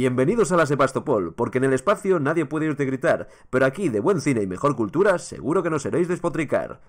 Bienvenidos a la Sebastopol, porque en el espacio nadie puede irte gritar, pero aquí, de buen cine y mejor cultura, seguro que no seréis despotricar.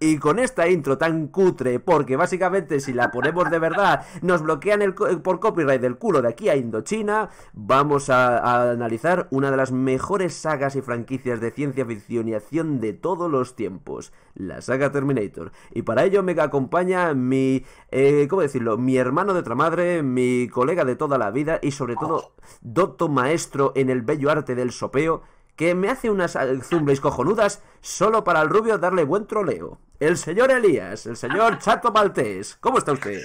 Y con esta intro tan cutre, porque básicamente si la ponemos de verdad nos bloquean el por copyright del culo de aquí a Indochina, vamos a, a, analizar una de las mejores sagas y franquicias de ciencia ficción y acción de todos los tiempos, la saga Terminator. Y para ello me acompaña mi, eh, ¿cómo decirlo? Mi hermano de otra madre, mi colega de toda la vida y sobre todo docto maestro en el bello arte del sopeo, que me hace unas zumbles cojonudas solo para el rubio darle buen troleo el señor Elías, el señor Chato Maltés. ¿Cómo está usted?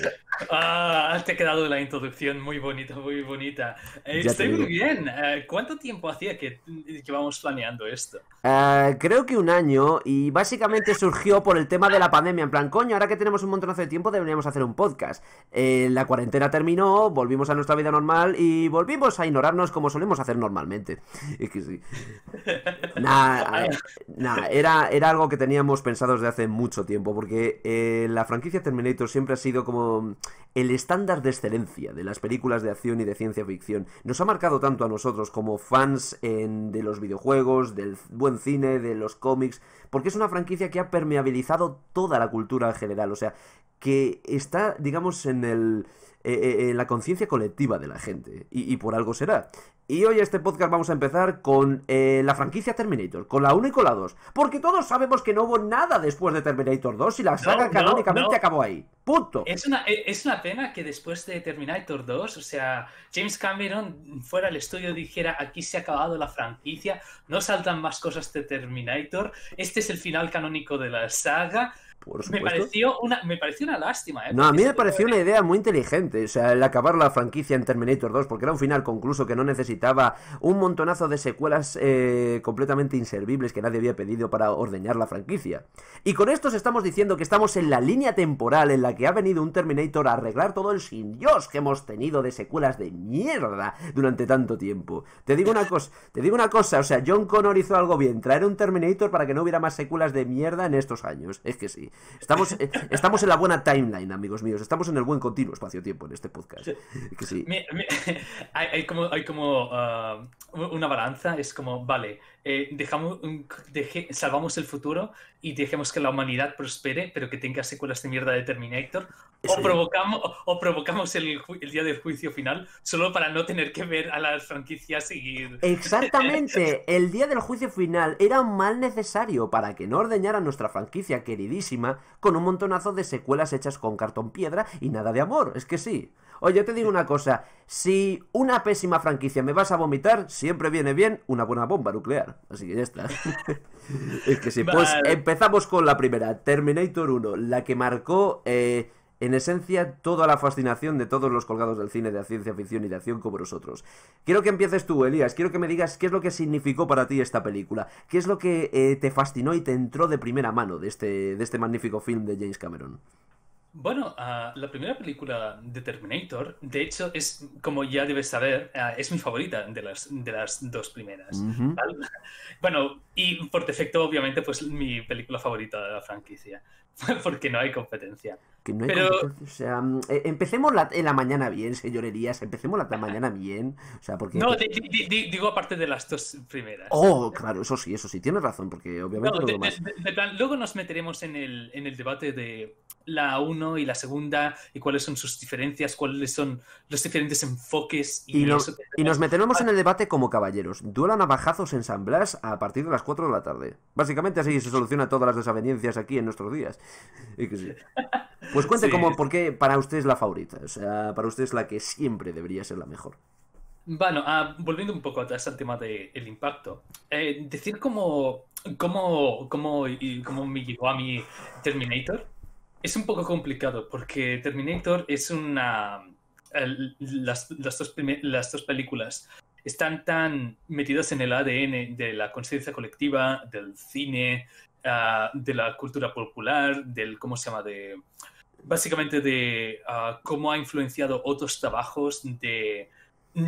Ah, te ha quedado la introducción muy bonita, muy bonita. Eh, estoy muy bien. Eh, ¿Cuánto tiempo hacía que llevamos planeando esto? Ah, creo que un año y básicamente surgió por el tema de la pandemia. En plan, coño, ahora que tenemos un montonazo de tiempo deberíamos hacer un podcast. Eh, la cuarentena terminó, volvimos a nuestra vida normal y volvimos a ignorarnos como solemos hacer normalmente. Es que sí. Nada, era, era algo que teníamos pensado desde hace mucho mucho tiempo, porque eh, la franquicia Terminator siempre ha sido como el estándar de excelencia de las películas de acción y de ciencia ficción. Nos ha marcado tanto a nosotros como fans de los videojuegos, del buen cine, de los cómics, porque es una franquicia que ha permeabilizado toda la cultura en general, o sea, que está, digamos, en el eh, eh, eh, la conciencia colectiva de la gente. Y, por algo será. Y hoy este podcast vamos a empezar con la franquicia Terminator, con la 1 y con la 2. Porque todos sabemos que no hubo nada después de Terminator 2 y la saga canónicamente acabó ahí. Punto. Es una, e, es una pena que después de Terminator 2, o sea, James Cameron fuera al estudio dijera, aquí se ha acabado la franquicia, no saltan más cosas de Terminator, este es el final canónico de la saga. Me pareció una, me pareció una lástima, ¿eh? No, a mí me pareció una idea muy inteligente, o sea, el acabar la franquicia en Terminator 2, porque era un final concluso que no necesitaba un montonazo de secuelas eh, completamente inservibles que nadie había pedido para ordeñar la franquicia. Y con estos estamos diciendo que estamos en la línea temporal en la que ha venido un Terminator a arreglar todo el sin Dios que hemos tenido de secuelas de mierda durante tanto tiempo. Te digo una cosa, te digo una cosa, o sea, John Connor hizo algo bien, traer un Terminator para que no hubiera más secuelas de mierda en estos años. Es que sí. Eh, estamos, en la buena timeline, amigos míos. Estamos en el buen continuo espacio-tiempo en este podcast. Que sí. hay, como, ah, una balanza. Es como, vale, eh, dejamos, salvamos el futuro y dejemos que la humanidad prospere, pero que tenga secuelas de mierda de Terminator, o provocamos, o provocamos el, día del juicio final solo para no tener que ver a las franquicias seguir. Exactamente, el día del juicio final era mal necesario para que no ordeñara nuestra franquicia queridísima con un montonazo de secuelas hechas con cartón piedra y nada de amor, es que sí. Oye, yo te digo una cosa, si una pésima franquicia me vas a vomitar, siempre viene bien una buena bomba nuclear. Así que ya está. es que sí. Pues empezamos con la primera, Terminator 1, la que marcó eh, en esencia toda la fascinación de todos los colgados del cine de ciencia ficción y de acción como nosotros. Quiero que empieces tú, Elías. Quiero que me digas qué es lo que significó para ti esta película. ¿Qué es lo que eh, te fascinó y te entró de primera mano de este, de este magnífico film de James Cameron? Bueno, ah, la primera película de Terminator, de hecho, es, como ya debes saber, ah, es mi favorita de las, dos primeras. Bueno, y por defecto, obviamente, pues mi película favorita de la franquicia, porque no hay competencia empecemos en la mañana bien, señorerías. Empecemos la mañana bien. sea, porque. No, digo aparte de las dos primeras. Oh, claro, eso sí, eso sí, tienes razón, porque obviamente. luego nos meteremos en el, en el debate de la 1 y la segunda y cuáles son sus diferencias, cuáles son los diferentes enfoques. Y, y nos meteremos en el debate como caballeros. Duela navajazos en San Blas a partir de las 4 de la tarde. Básicamente así se soluciona todas las desavenencias aquí en nuestros días. Y Pues cuente cómo, por qué para usted es la favorita, o sea, para usted es la que siempre debería ser la mejor. Bueno, ah, volviendo un poco atrás al tema del impacto, eh, decir cómo, cómo, cómo, me llegó a mí Terminator es un poco complicado porque Terminator es una... las, dos, películas están tan metidas en el ADN de la conciencia colectiva, del cine, ah, de la cultura popular, del, ¿cómo se llama?, de, básicamente de ah, cómo ha influenciado otros trabajos de...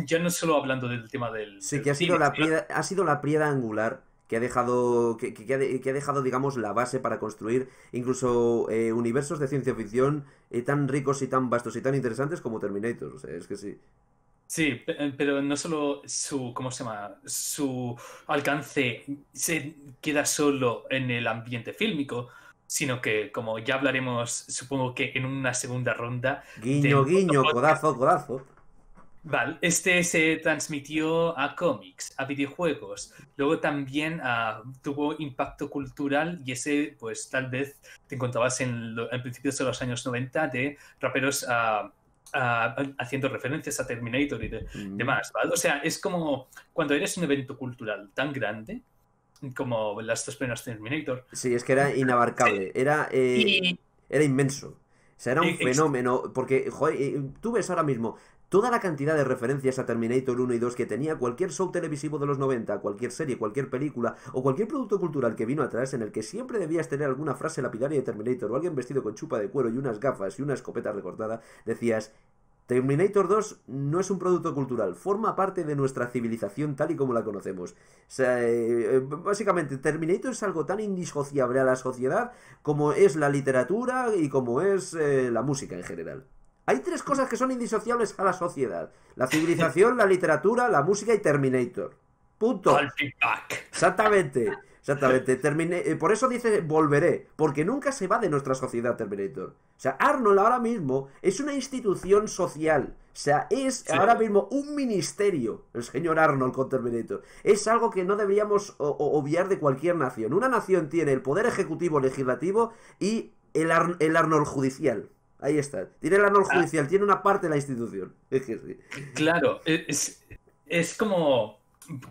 Ya no solo hablando del tema del... Sí, que ha sido, la piedra, ha sido la piedra angular que ha dejado, que, ha, dejado digamos, la base para construir incluso eh, universos de ciencia ficción eh, tan ricos y tan vastos y tan interesantes como Terminator. O sea, es que sí. Sí, eh, pero no solo su, ¿cómo se llama? Su alcance se queda solo en el ambiente fílmico, sino que como ya hablaremos, supongo que en una segunda ronda. Guiño, guiño, codazo, codazo. Vale, este se transmitió a cómics, a videojuegos, luego también ah, tuvo impacto cultural y ese pues tal vez te encontrabas en, principios de los años 90 de raperos ah, ah, haciendo referencias a Terminator y mm. demás, O sea, es como cuando eres un evento cultural tan grande, como las tres de Terminator. Sí, es que era inabarcable, era, eh, era inmenso. O sea, era un fenómeno, porque, joder, eh, tú ves ahora mismo toda la cantidad de referencias a Terminator 1 y 2 que tenía cualquier show televisivo de los 90, cualquier serie, cualquier película o cualquier producto cultural que vino atrás en el que siempre debías tener alguna frase lapidaria de Terminator o alguien vestido con chupa de cuero y unas gafas y una escopeta recortada, decías, Terminator 2 no es un producto cultural, forma parte de nuestra civilización tal y como la conocemos. Eh, eh, básicamente, Terminator es algo tan indisociable a la sociedad como es la literatura y como es eh, la música en general. Hay tres cosas que son indisociables a la sociedad. La civilización, la literatura, la música y Terminator. Punto. Exactamente. Exactamente. Eh, por eso dice volveré, porque nunca se va de nuestra sociedad Terminator. O sea, Arnold ahora mismo es una institución social. O sea, es ahora mismo un ministerio, el señor Arnold con Terminator. Es algo que no deberíamos obviar de cualquier nación. Una nación tiene el poder ejecutivo, legislativo y el, Arnold judicial. Ahí está. Tiene el Arnold ah. judicial, tiene una parte de la institución. Claro, e-, es, como,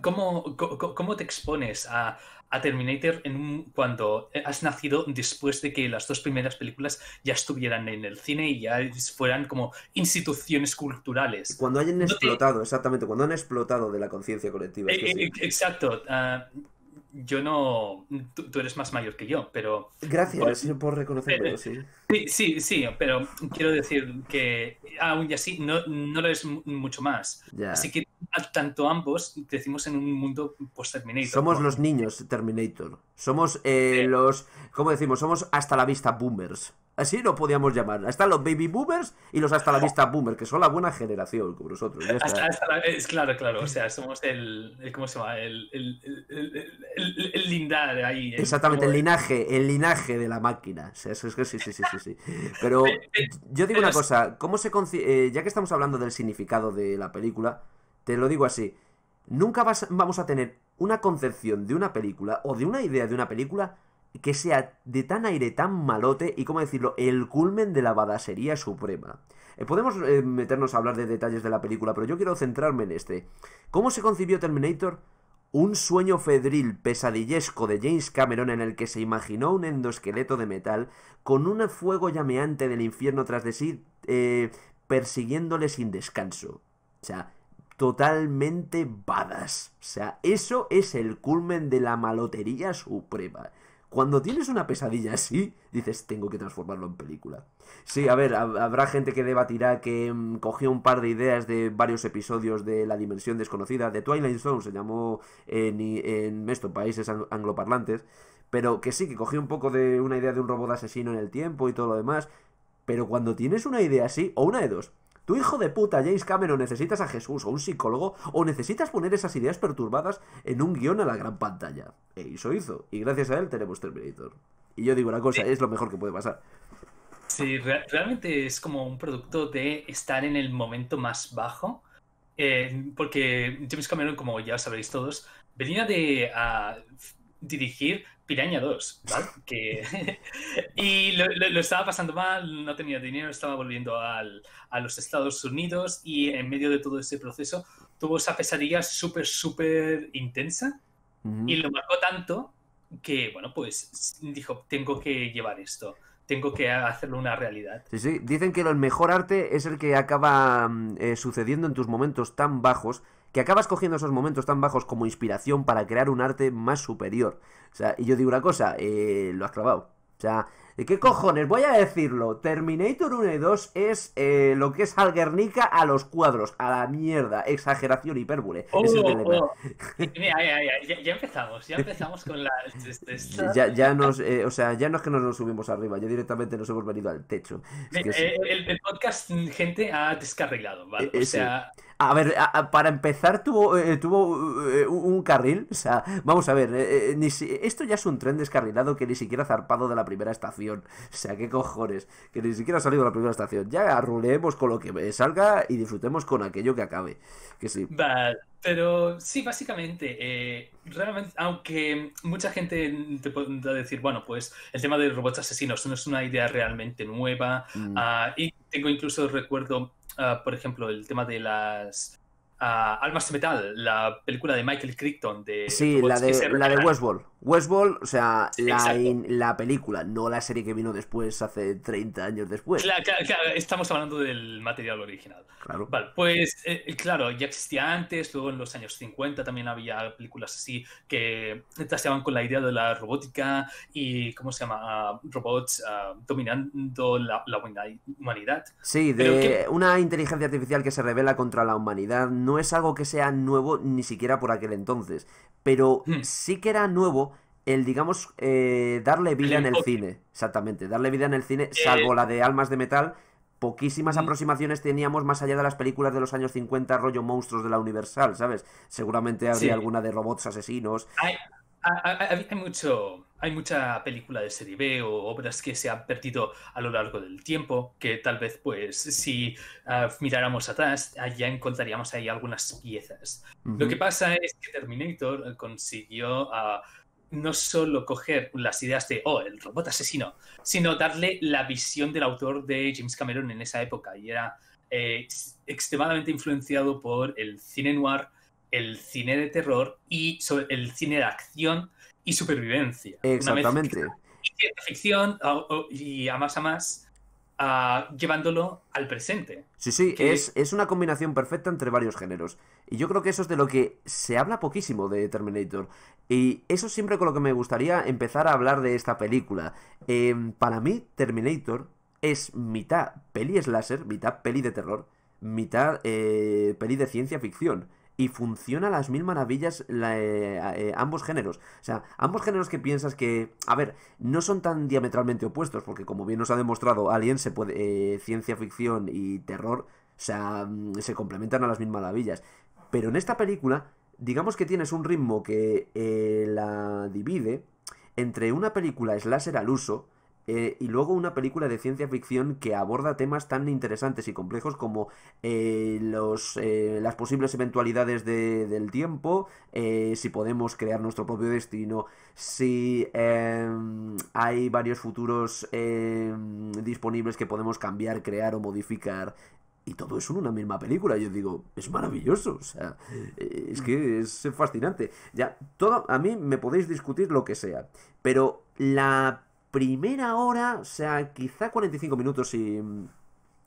¿Cómo te expones a, a Terminator en un, cuando has nacido después de que las dos primeras películas ya estuvieran en el cine y ya fueran como instituciones culturales. Cuando hayan explotado, exactamente, cuando han explotado de la conciencia colectiva. Eh, eh, exacto. Ah, yo no. Tú, eres más mayor que yo, pero. Gracias por, por reconocerlo, eh, sí. Sí, sí, pero quiero decir que aún y así no, lo es mucho más. Así que tanto ambos crecimos en un mundo post-Terminator. Somos los niños Terminator. Somos eh, los. ¿Cómo decimos? Somos hasta la vista boomers. Así lo podíamos llamar. Están los baby boomers y los hasta la vista boomers, que son la buena generación, como nosotros. claro, claro. O sea, somos el. el ¿Cómo se llama? El, lindar ahí. ¿eh? Exactamente, el linaje, el linaje de la máquina. es que sí, sí, sí, sí, sí. Pero yo digo una cosa. ¿Cómo se eh, ya que estamos hablando del significado de la película, te lo digo así. Nunca vas, vamos a tener una concepción de una película o de una idea de una película que sea de tan aire, tan malote y, como decirlo, el culmen de la badasería suprema. Eh, podemos eh, meternos a hablar de detalles de la película, pero yo quiero centrarme en este. ¿Cómo se concibió Terminator? Un sueño fedril pesadillesco de James Cameron en el que se imaginó un endoesqueleto de metal con un fuego llameante del infierno tras de sí, eh, persiguiéndole sin descanso. O sea, totalmente badas. O sea, eso es el culmen de la malotería suprema cuando tienes una pesadilla así, dices, tengo que transformarlo en película. Sí, a ver, habrá gente que debatirá que mm, cogió un par de ideas de varios episodios de La Dimensión Desconocida, de Twilight Zone, se llamó en, eh, en estos países angloparlantes, pero que sí, que cogió un poco de una idea de un robot asesino en el tiempo y todo lo demás. Pero cuando tienes una idea así, o una de dos, tu hijo de puta, James Cameron, necesitas a Jesús o un psicólogo o necesitas poner esas ideas perturbadas en un guión a la gran pantalla. E eso hizo. Y gracias a él tenemos Terminator. Y yo digo una cosa, es lo mejor que puede pasar. Sí, realmente es como un producto de estar en el momento más bajo. Eh, porque James Cameron, como ya sabéis todos, venía de ah, dirigir Piraña 2, ¿vale? que... y lo, estaba pasando mal, no tenía dinero, estaba volviendo al, a los Estados Unidos y en medio de todo ese proceso tuvo esa pesadilla súper, súper intensa y lo marcó tanto que, bueno, pues dijo, tengo que llevar esto tengo que hacerlo una realidad. Sí, sí, dicen que el mejor arte es el que acaba mm, eh, sucediendo en tus momentos tan bajos que acabas cogiendo esos momentos tan bajos como inspiración para crear un arte más superior. O sea, y yo digo una cosa, eh, lo has clavado. O sea, ¿qué cojones? Voy a decirlo. Terminator 1 y 2 es eh, lo que es Alguernica a los cuadros. A la mierda. Exageración, hipérbole. ya, empezamos. Ya empezamos con la. ya, nos. Eh, o sea, ya no es que nos, subimos arriba. Ya directamente nos hemos venido al techo. el, podcast, gente, ha descarrilado. ¿vale? O sea. A ver, para empezar tuvo, eh, tuvo eh, un carril. O sea, vamos a ver, eh, esto ya es un tren descarrilado que ni siquiera ha zarpado de la primera estación. O sea, qué cojones, que ni siquiera ha salido de la primera estación. Ya ruleemos con lo que salga y disfrutemos con aquello que acabe. Que sí. Vale. Pero sí, básicamente, realmente, aunque mucha gente te pueda decir, bueno, pues el tema de robots asesinos no es una idea realmente nueva, mm. ah, y tengo incluso recuerdo Ah, por ejemplo, el tema de las Almas de Metal, la película de Michael Crichton de... Sí, la de, la de Westworld. Westworld, o sea, la, la, película, no la serie que vino después, hace 30 años después. Claro, estamos hablando del material original. Claro. Vale, pues eh, eh, claro, ya existía antes, luego en los años 50 también había películas así que trasteaban con la idea de la robótica y, ¿cómo se llama? Ah, robots ah, dominando la, humanidad. Sí, de una inteligencia artificial que se revela contra la humanidad. No no es algo que sea nuevo ni siquiera por aquel entonces, pero hmm. sí que era nuevo el, digamos, eh, darle vida en el cine, exactamente, darle vida en el cine, eh. salvo la de Almas de Metal, poquísimas aproximaciones teníamos más allá de las películas de los años 50, rollo monstruos de la Universal, ¿sabes? Seguramente habría alguna de robots asesinos. Ah, ah, ah, hay, mucho, hay mucha película de serie B o obras que se han perdido a lo largo del tiempo, que tal vez, pues, si miráramos atrás, ya encontraríamos ahí algunas piezas. Lo que pasa es que Terminator consiguió no solo coger las ideas de, oh, el robot asesino, sino darle la visión del autor de James Cameron en esa época, y era eh, extremadamente influenciado por el cine noir el cine de terror y el cine de acción y supervivencia. Exactamente. ficción ah, oh, oh, y a más a más. Ah, llevándolo al presente. Sí, sí, es, una combinación perfecta entre varios géneros. Y yo creo que eso es de lo que se habla poquísimo de Terminator. Y eso siempre con lo que me gustaría empezar a hablar de esta película. Em, para mí, Terminator es mitad peli láser mitad peli de terror, mitad eh, peli de ciencia ficción y funciona a las mil maravillas eh, eh, ambos géneros. O sea, ambos géneros que piensas que, a ver, no son tan diametralmente opuestos, porque como bien nos ha demostrado, Alien se puede, eh, ciencia ficción y terror, o sea, mm, se complementan a las mil maravillas. Pero en esta película, digamos que tienes un ritmo que la divide entre una película slasher al uso, eh, y luego una película de ciencia ficción que aborda temas tan interesantes y complejos como eh, los, eh, las posibles eventualidades del tiempo, si podemos crear nuestro propio destino, si em, hay varios futuros em, disponibles que podemos cambiar, crear o modificar, y todo eso en una misma película. Yo digo, es maravilloso, o sea, es que es fascinante. Ya, todo, a mí me podéis discutir lo que sea, pero la primera hora, o sea, quizá 45 minutos si,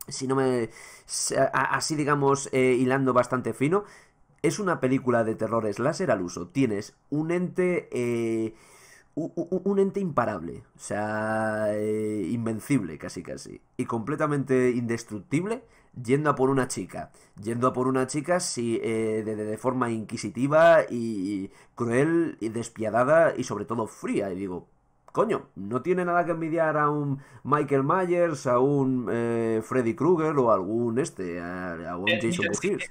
si no me... Así digamos, eh, hilando bastante fino. Es una película de terror láser al uso. Tienes un ente... Eh, un, ente imparable, o sea, eh, invencible casi casi, y completamente indestructible, yendo a por una chica, yendo a por una chica si, de, de, forma inquisitiva y cruel y despiadada y sobre todo fría, y digo, coño, no tiene nada que envidiar a un Michael Myers, a un eh, Freddy Krueger o algún este, a, eh, Jason Voorhees.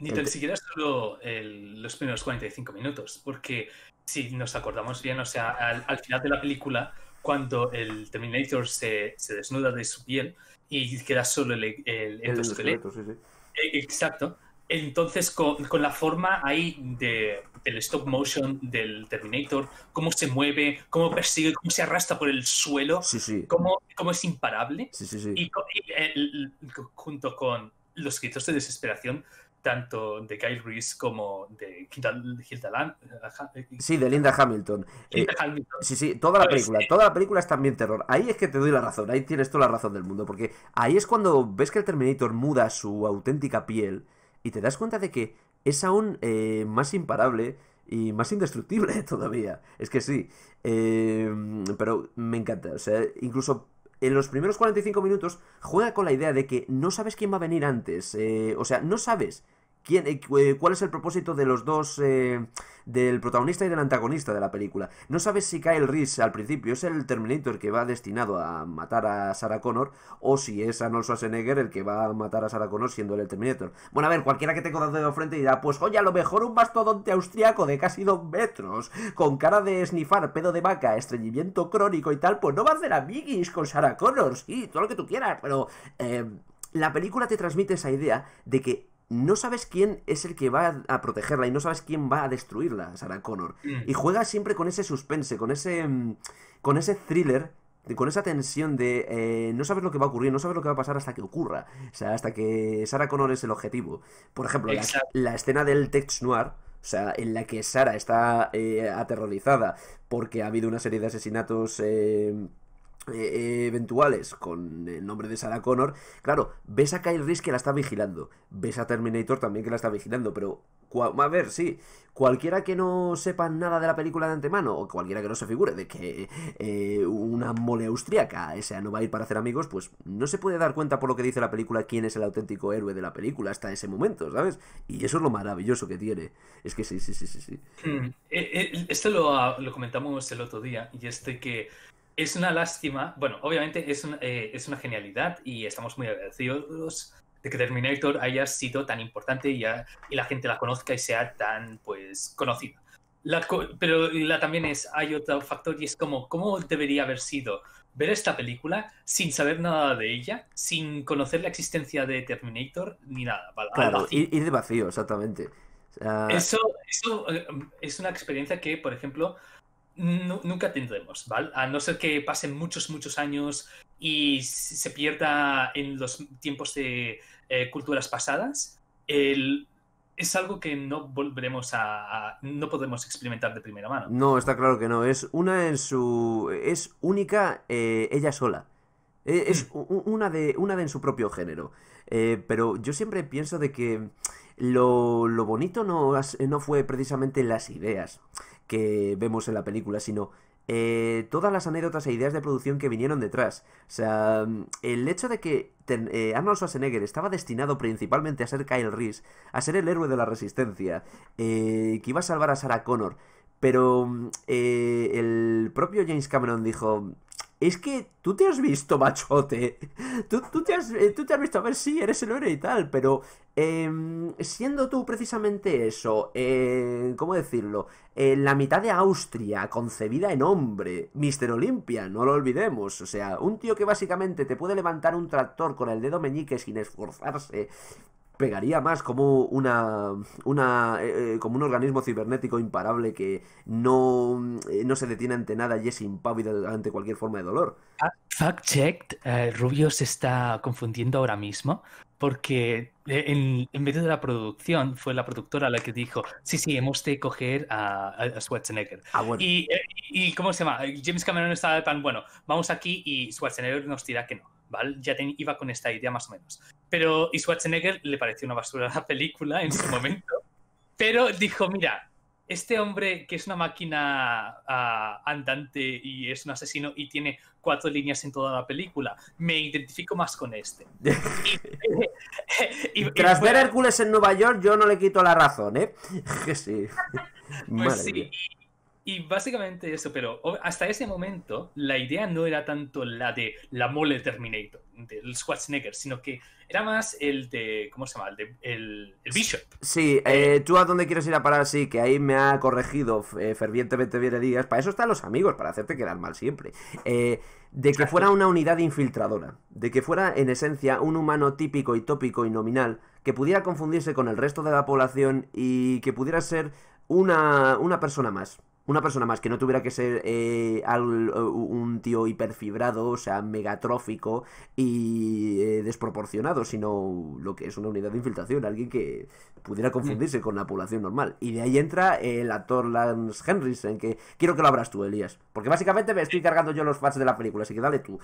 Ni tan siquiera solo los primeros 45 minutos, porque si nos acordamos bien, o sea, al, final de la película, cuando el Terminator se, desnuda de su piel y queda solo el, el, e, Exacto. Entonces, con, la forma ahí de, del stop motion del Terminator, cómo se mueve, cómo persigue, cómo se arrastra por el suelo, Cómo, es imparable. Sí, y, y junto con los gritos de desesperación, tanto de Kyle Reese como de Hilda, Land, Sí, de Linda Hamilton. Eh, Hamilton. Sí, sí, toda la pues, película. Eh, toda la película es también terror. Ahí es que te doy la razón, ahí tienes toda la razón del mundo, porque ahí es cuando ves que el Terminator muda su auténtica piel y te das cuenta de que es aún eh, más imparable y más indestructible todavía. Es que sí, em, pero me encanta. O sea, incluso en los primeros 45 minutos juega con la idea de que no sabes quién va a venir antes. Eh, o sea, no sabes quién, eh, cuál es el propósito de los dos del protagonista y del antagonista de la película. No sabes si Kyle Reese al principio es el Terminator que va destinado a matar a Sarah Connor o si es Arnold Schwarzenegger el que va a matar a Sarah Connor siendo el Terminator. Bueno, a ver, cualquiera que tenga de frente dirá, pues oye, a lo mejor un bastodonte austriaco de casi dos metros, con cara de snifar, pedo de vaca, estreñimiento crónico y tal, pues no va a hacer amiguis con Sarah Connor, sí, todo lo que tú quieras, pero... Eh, la película te transmite esa idea de que no sabes quién es el que va a protegerla y no sabes quién va a destruirla, Sarah Connor. Mm. Y juega siempre con ese suspense, con ese, mm, con ese thriller con esa tensión de eh, no sabes lo que va a ocurrir, no sabes lo que va a pasar hasta que ocurra, o sea, hasta que Sarah Connor es el objetivo. Por ejemplo, la, escena del Tex Noir, o sea, en la que Sarah está eh, aterrorizada porque ha habido una serie de asesinatos. Eh, eh, eventuales con el nombre de Sarah Connor, claro, ves a Kyle Reese que la está vigilando, ves a Terminator también que la está vigilando, pero a ver, sí, cualquiera que no sepa nada de la película de antemano, o cualquiera que no se figure de que eh, una mole austriaca esa no va a ir para hacer amigos, pues no se puede dar cuenta por lo que dice la película quién es el auténtico héroe de la película hasta ese momento, ¿sabes? Y eso es lo maravilloso que tiene. Es que sí, sí, sí, sí, sí. Hmm. E, e, este lo, lo comentamos el otro día, y este que es una lástima, bueno, obviamente eh, es, una genialidad y estamos muy agradecidos de que Terminator haya sido tan importante y, la gente la conozca y sea tan pues conocida. pero la, también es, hay otro factor y es como, ¿cómo debería haber sido ver esta película sin saber nada de ella, sin conocer la existencia de Terminator ni nada? Claro, de vacío, exactamente. Eso, eso eh, es una experiencia que, por ejemplo, nunca tendremos, ¿vale? A no ser que pasen muchos, muchos años y se pierda en los tiempos de eh, culturas pasadas, es algo que no volveremos a, no podemos experimentar de primera mano. No, está claro que no. Es una en su. es única eh, ella sola. E, es, mm. una de. una de en su propio género. Eh, pero yo siempre pienso de que. Lo, bonito no, no fue precisamente las ideas que vemos en la película, sino eh, todas las anécdotas e ideas de producción que vinieron detrás. O sea, el hecho de que eh, Arnold Schwarzenegger estaba destinado principalmente a ser Kyle Reese, a ser el héroe de la resistencia, eh, que iba a salvar a Sarah Connor, pero el propio James Cameron dijo, es que tú te has visto, machote. Tú, tú, te, has, eh, visto, a ver, si eres el héroe y tal, pero em, siendo tú precisamente eso, eh, ¿cómo decirlo? en eh, la mitad de Austria, concebida en hombre, Mr. Olimpia, no lo olvidemos. O sea, un tío que básicamente te puede levantar un tractor con el dedo meñique sin esforzarse pegaría más como una, una eh, eh, como un organismo cibernético imparable que no, eh, no se detiene ante nada y es impávido ante cualquier forma de dolor. Fact checked, Rubio se está confundiendo ahora mismo porque en, en, medio de la producción fue la productora la que dijo, sí, sí, hemos de coger a, Schwarzenegger. Ah, bueno. y, y, ¿cómo se llama? James Cameron estaba tan, bueno, vamos aquí y Schwarzenegger nos dirá que no. ¿Vale? Ya iba con esta idea más o menos. Pero, y Schwarzenegger le pareció una basura la película en su momento. Pero dijo, mira, este hombre que es una máquina ah, andante y es un asesino y tiene cuatro líneas en toda la película, me identifico más con este. y, Tras ver Hércules en Nueva York, yo no le quito la razón, ¿eh? que sí. Pues y básicamente eso, pero hasta ese momento la idea no era tanto la de la mole Terminator, del Schwarzenegger, sino que era más el de, ¿cómo se llama? El, de, el, Bishop. Sí, eh, eh, tú a dónde quieres ir a parar, sí, que ahí me ha corregido eh, fervientemente bien días. Para eso están los amigos, para hacerte quedar mal siempre. de que fuera una unidad infiltradora, de que fuera en esencia un humano típico y tópico y nominal, que pudiera confundirse con el resto de la población y que pudiera ser una, una persona más una persona más que no tuviera que ser eh, un tío hiperfibrado, o sea, megatrófico y eh, desproporcionado, sino lo que es una unidad de infiltración, alguien que pudiera confundirse con la población normal. Y de ahí entra el actor Lance en que quiero que lo abras tú, Elías, porque básicamente me estoy cargando yo los fans de la película, así que dale tú.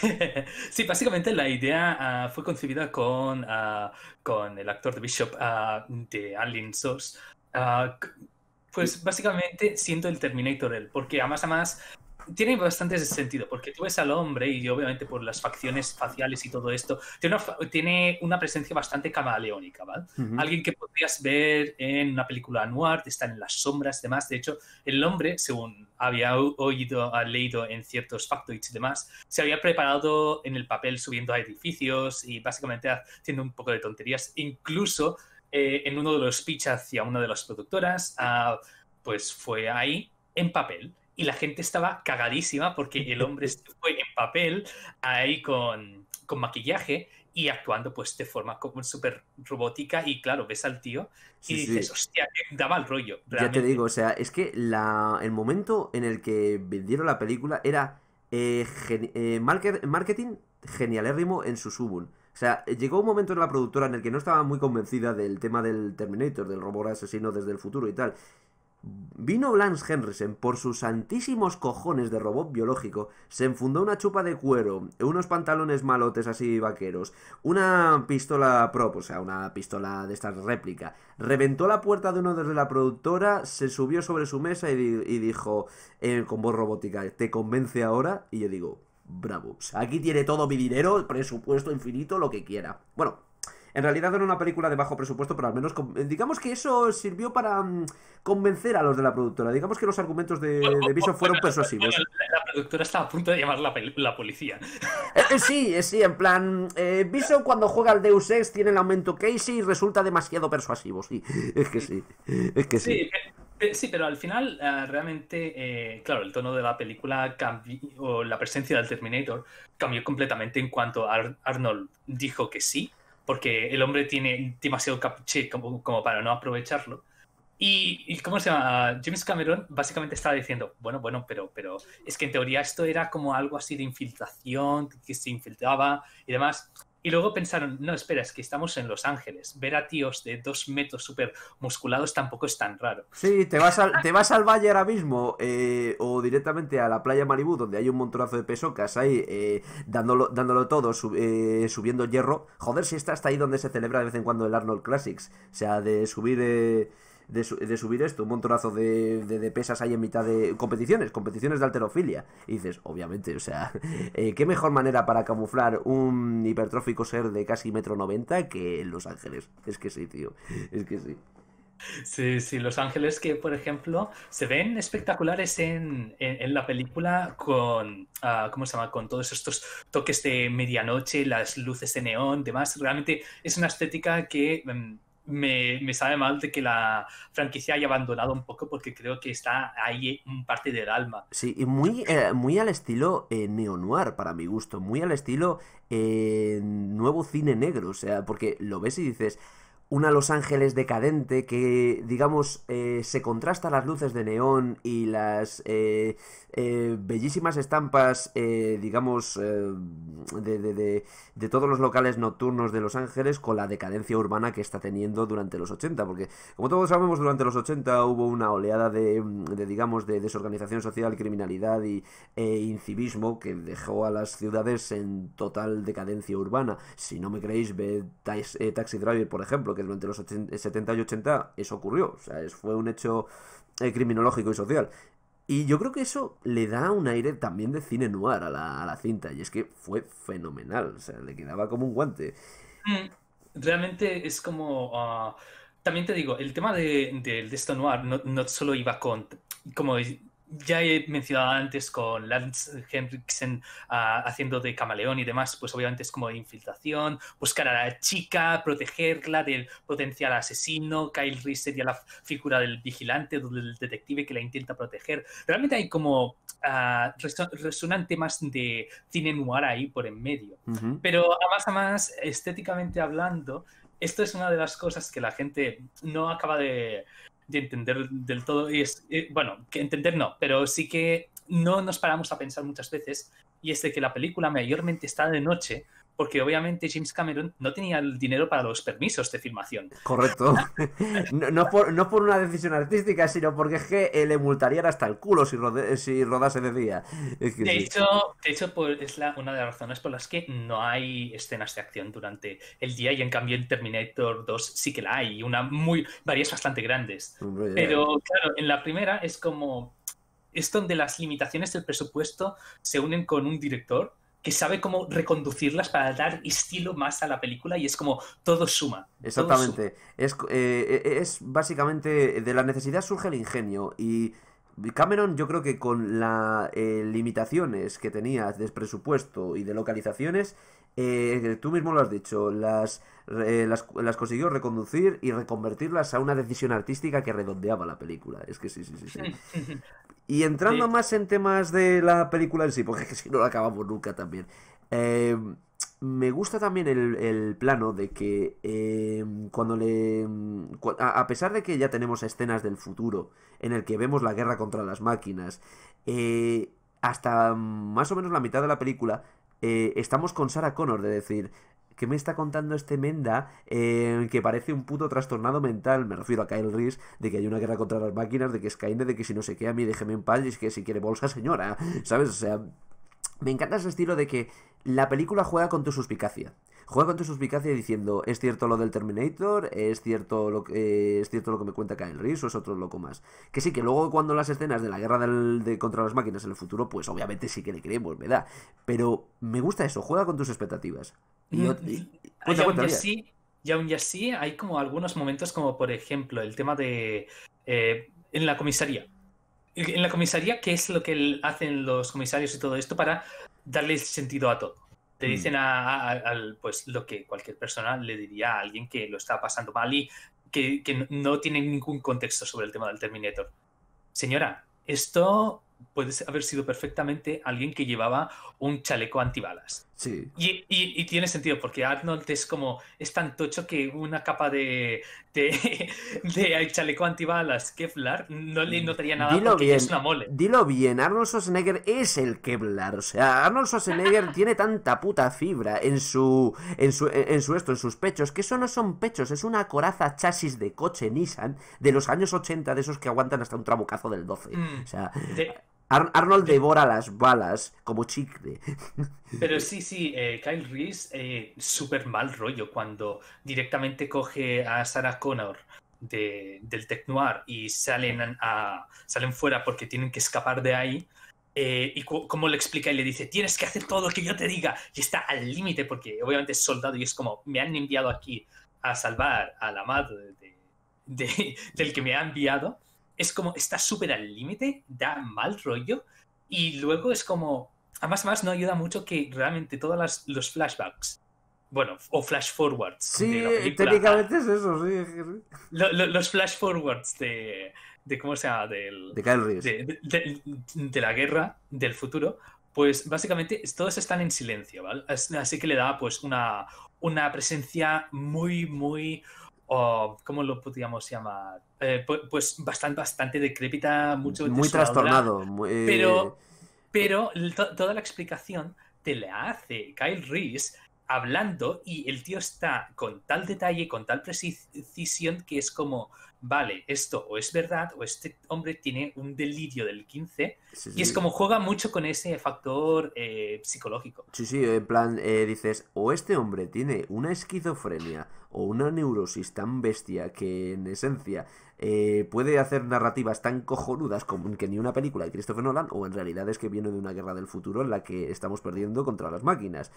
sí, básicamente la idea ah, fue concebida con, ah, con el actor de Bishop ah, de Alien Source. Pues básicamente siento el Terminator él, porque además, tiene bastante sentido, porque tú ves al hombre y obviamente por las facciones faciales y todo esto, tiene una, presencia bastante camaleónica, ¿vale? Alguien que podrías ver en una película noir, está en las sombras, demás. De hecho, el hombre, según había oído, ha leído en ciertos factoids y demás, se había preparado en el papel subiendo a edificios y básicamente haciendo un poco de tonterías, incluso eh, en uno de los pitch hacia una de las productoras, ah, pues fue ahí en papel. Y la gente estaba cagadísima porque el hombre fue en papel, ahí con, maquillaje y actuando pues de forma como súper robótica y claro, ves al tío y dices, hostia, daba el rollo. Ya te digo, o sea, es que el momento en el que vendieron la película era eh, eh, marketing genialérrimo en su subun. O sea, eh, llegó un momento en la productora en el que no estaba muy convencida del tema del Terminator, del robot asesino desde el futuro y tal. Vino Lance Henriksen por sus santísimos cojones de robot biológico, se enfundó una chupa de cuero, unos pantalones malotes así vaqueros, una pistola prop, o sea, una pistola de estas réplica, reventó la puerta de uno desde la productora, se subió sobre su mesa y, dijo, eh, con voz robótica, ¿te convence ahora? Y yo digo, Bravo. Aquí tiene todo mi dinero, presupuesto infinito, lo que quiera. Bueno, en realidad era una película de bajo presupuesto, pero al menos eh, digamos que eso sirvió para mm, convencer a los de la productora. Digamos que los argumentos de, fueron persuasivos. la productora estaba a punto de llamar la, la policía. Eh, eh, sí, sí, en plan, Bishop cuando juega al Deus Ex tiene el aumento Casey y resulta demasiado persuasivo, sí. Es que sí, es que sí. sí. pero al final realmente, claro, el tono de la película o la presencia del Terminator cambió completamente en cuanto Arnold dijo que sí porque el hombre tiene demasiado capuché como, para no aprovecharlo. Y, y, ¿cómo se llama? Ah, James Cameron básicamente estaba diciendo, bueno, bueno, pero, pero es que en teoría esto era como algo así de infiltración, que se infiltraba y demás. Y luego pensaron, no, espera, es que estamos en Los Ángeles. Ver a tíos de dos metros súper musculados tampoco es tan raro. Sí, te vas al, te vas al valle ahora mismo eh, o directamente a la playa Maribú, donde hay un montonazo de pesocas ahí eh, dándolo, dándolo todo, eh, subiendo hierro. Joder, si está hasta ahí donde se celebra de vez en cuando el Arnold Classics. O sea, de subir de, subir esto, un montonazo de, pesas ahí en mitad de competiciones, competiciones de alterofilia. Y dices, obviamente, o sea, eh, qué mejor manera para camuflar un hipertrófico ser de casi metro noventa que en Los Ángeles. Es que sí, tío, es que sí. Sí, sí, Los Ángeles que, por ejemplo, se ven espectaculares en, la película con, ah, ¿cómo se llama? Con todos estos toques de medianoche, las luces de neón, demás. Realmente es una estética que... Mm, me, sabe mal de que la franquicia haya abandonado un poco porque creo que está ahí un parte del alma. Sí, y muy, eh, muy al estilo eh, neo-noir para mi gusto, muy al estilo eh, nuevo cine negro, o sea, porque lo ves y dices una Los Ángeles decadente que, digamos, eh, se contrasta las luces de neón y las eh, bellísimas estampas, eh, digamos, eh, de, todos los locales nocturnos de Los Ángeles con la decadencia urbana que está teniendo durante los 80, porque como todos sabemos, durante los 80 hubo una oleada de, digamos, de desorganización social, criminalidad y, e incivismo que dejó a las ciudades en total decadencia urbana. Si no me creéis, ve Taxi Driver, por ejemplo, que durante los 70 y 80 eso ocurrió, o sea, fue un hecho criminológico y social. Y yo creo que eso le da un aire también de cine noir a la, cinta. Y es que fue fenomenal. O sea, le quedaba como un guante. Mm, realmente es como. Ah, también te digo, el tema de, de, esto noir no, no solo iba con. Como ya he mencionado antes con Lance Henriksen ah, haciendo de camaleón y demás, pues obviamente es como infiltración, buscar a la chica, protegerla del potencial asesino, Kyle Reese sería la figura del vigilante, del detective que la intenta proteger. Realmente hay como ah, resonan temas de cine noir ahí por en medio. Pero además, más a más, estéticamente hablando, esto es una de las cosas que la gente no acaba de de entender del todo. es, eh, bueno, que entender no, pero sí que no nos paramos a pensar muchas veces. Y es de que la película mayormente está de noche porque obviamente James Cameron no tenía el dinero para los permisos de filmación. Correcto. no, por, una decisión artística, sino porque es que eh, le multarían hasta el culo si, si rodase de día. de, hecho, es una de las razones por las que no hay escenas de acción durante el día y en cambio en Terminator 2 sí que la hay, una muy, varias bastante grandes. Pero claro, en la primera es como es donde las limitaciones del presupuesto se unen con un director que sabe cómo reconducirlas para dar estilo más a la película y es como todo suma. Exactamente. Es, eh, e, es básicamente de la necesidad surge el ingenio y Cameron yo creo que con las eh, limitaciones que tenía de presupuesto y de localizaciones eh, tú mismo lo has dicho, eh, las, las, consiguió reconducir y reconvertirlas a una decisión artística que redondeaba la película. Es que sí, sí, sí. sí. Y entrando más en temas de la película en sí, porque si no la acabamos nunca también. Eh, me gusta también el, el plano de que cuando le... A pesar de que ya tenemos escenas del futuro en el que vemos la guerra contra las máquinas, hasta más o menos la mitad de la película eh, estamos con Sarah Connor, de decir, ¿qué me está contando este Menda eh, que parece un puto trastornado mental? Me refiero a Kyle Reese, de que hay una guerra contra las máquinas, de que Skynet, de que si no se queda a mí déjeme en paz y es que si quiere bolsa, señora, ¿sabes? O sea, me encanta ese estilo de que la película juega con tu suspicacia juega con tu suspicacia diciendo, es cierto lo del Terminator, es cierto lo que, eh, es cierto lo que me cuenta Kyle Reese o es otro loco más. Que sí, que luego cuando las escenas de la guerra de contra las máquinas en el futuro, pues obviamente sí que le creemos, pues ¿verdad? Pero me gusta eso, juega con tus expectativas. Y, sí, aún así hay como algunos momentos como por ejemplo el tema de eh, en la comisaría. En la comisaría, ¿qué es lo que hacen los comisarios y todo esto para darle sentido a todo? Te mm. dicen a, pues, lo que cualquier persona le diría a alguien que lo está pasando mal y que no tiene ningún contexto sobre el tema del Terminator. Señora, esto puede haber sido perfectamente alguien que llevaba un chaleco antibalas y, tiene sentido, porque Arnold es como, es tan tocho que una capa de, de, de chaleco antibalas Kevlar no le mm, notaría nada dilo porque bien, es una mole. Dilo bien, Arnold Schwarzenegger es el Kevlar. O sea, Arnold Schwarzenegger tiene tanta puta fibra en su, en su, en su esto, en sus pechos, que eso no son pechos, es una coraza chasis de coche Nissan de los años 80, de esos que aguantan hasta un trabucazo del 12. Mm, o sea... Arnold devora las balas como chicle. Pero sí, sí, eh, Kyle Reese, eh, súper mal rollo cuando directamente coge a Sarah Connor del Tech y salen, a, salen fuera porque tienen que escapar de ahí. Eh, y como le explica y le dice, tienes que hacer todo lo que yo te diga. Y está al límite porque obviamente es soldado y es como, me han enviado aquí a salvar a la madre del que me ha enviado es como, está súper al límite, da mal rollo, y luego es como, además, más no ayuda mucho que realmente todos los flashbacks bueno, o flash forwards. Sí, técnicamente es eso, sí. los flash forwards de, ¿cómo se llama? de De, la guerra, del futuro, pues básicamente todos están en silencio, ¿vale? Así que le da pues una, una presencia muy, muy, oh, ¿cómo lo podríamos llamar? pues, eh, pues bastante, bastante decrépita, mucho... Muy trastornado, eh, Pero, pero toda la explicación te la hace Kyle Reese hablando y el tío está con tal detalle, con tal precisión que es como, vale, esto o es verdad o este hombre tiene un delirio del 15 y es como juega mucho con ese factor eh, psicológico. Sí, sí, en plan eh, dices, o este hombre tiene una esquizofrenia o una neurosis tan bestia que en esencia eh, puede hacer narrativas tan cojonudas como que ni una película de Christopher Nolan o en realidad es que viene de una guerra del futuro en la que estamos perdiendo contra las máquinas.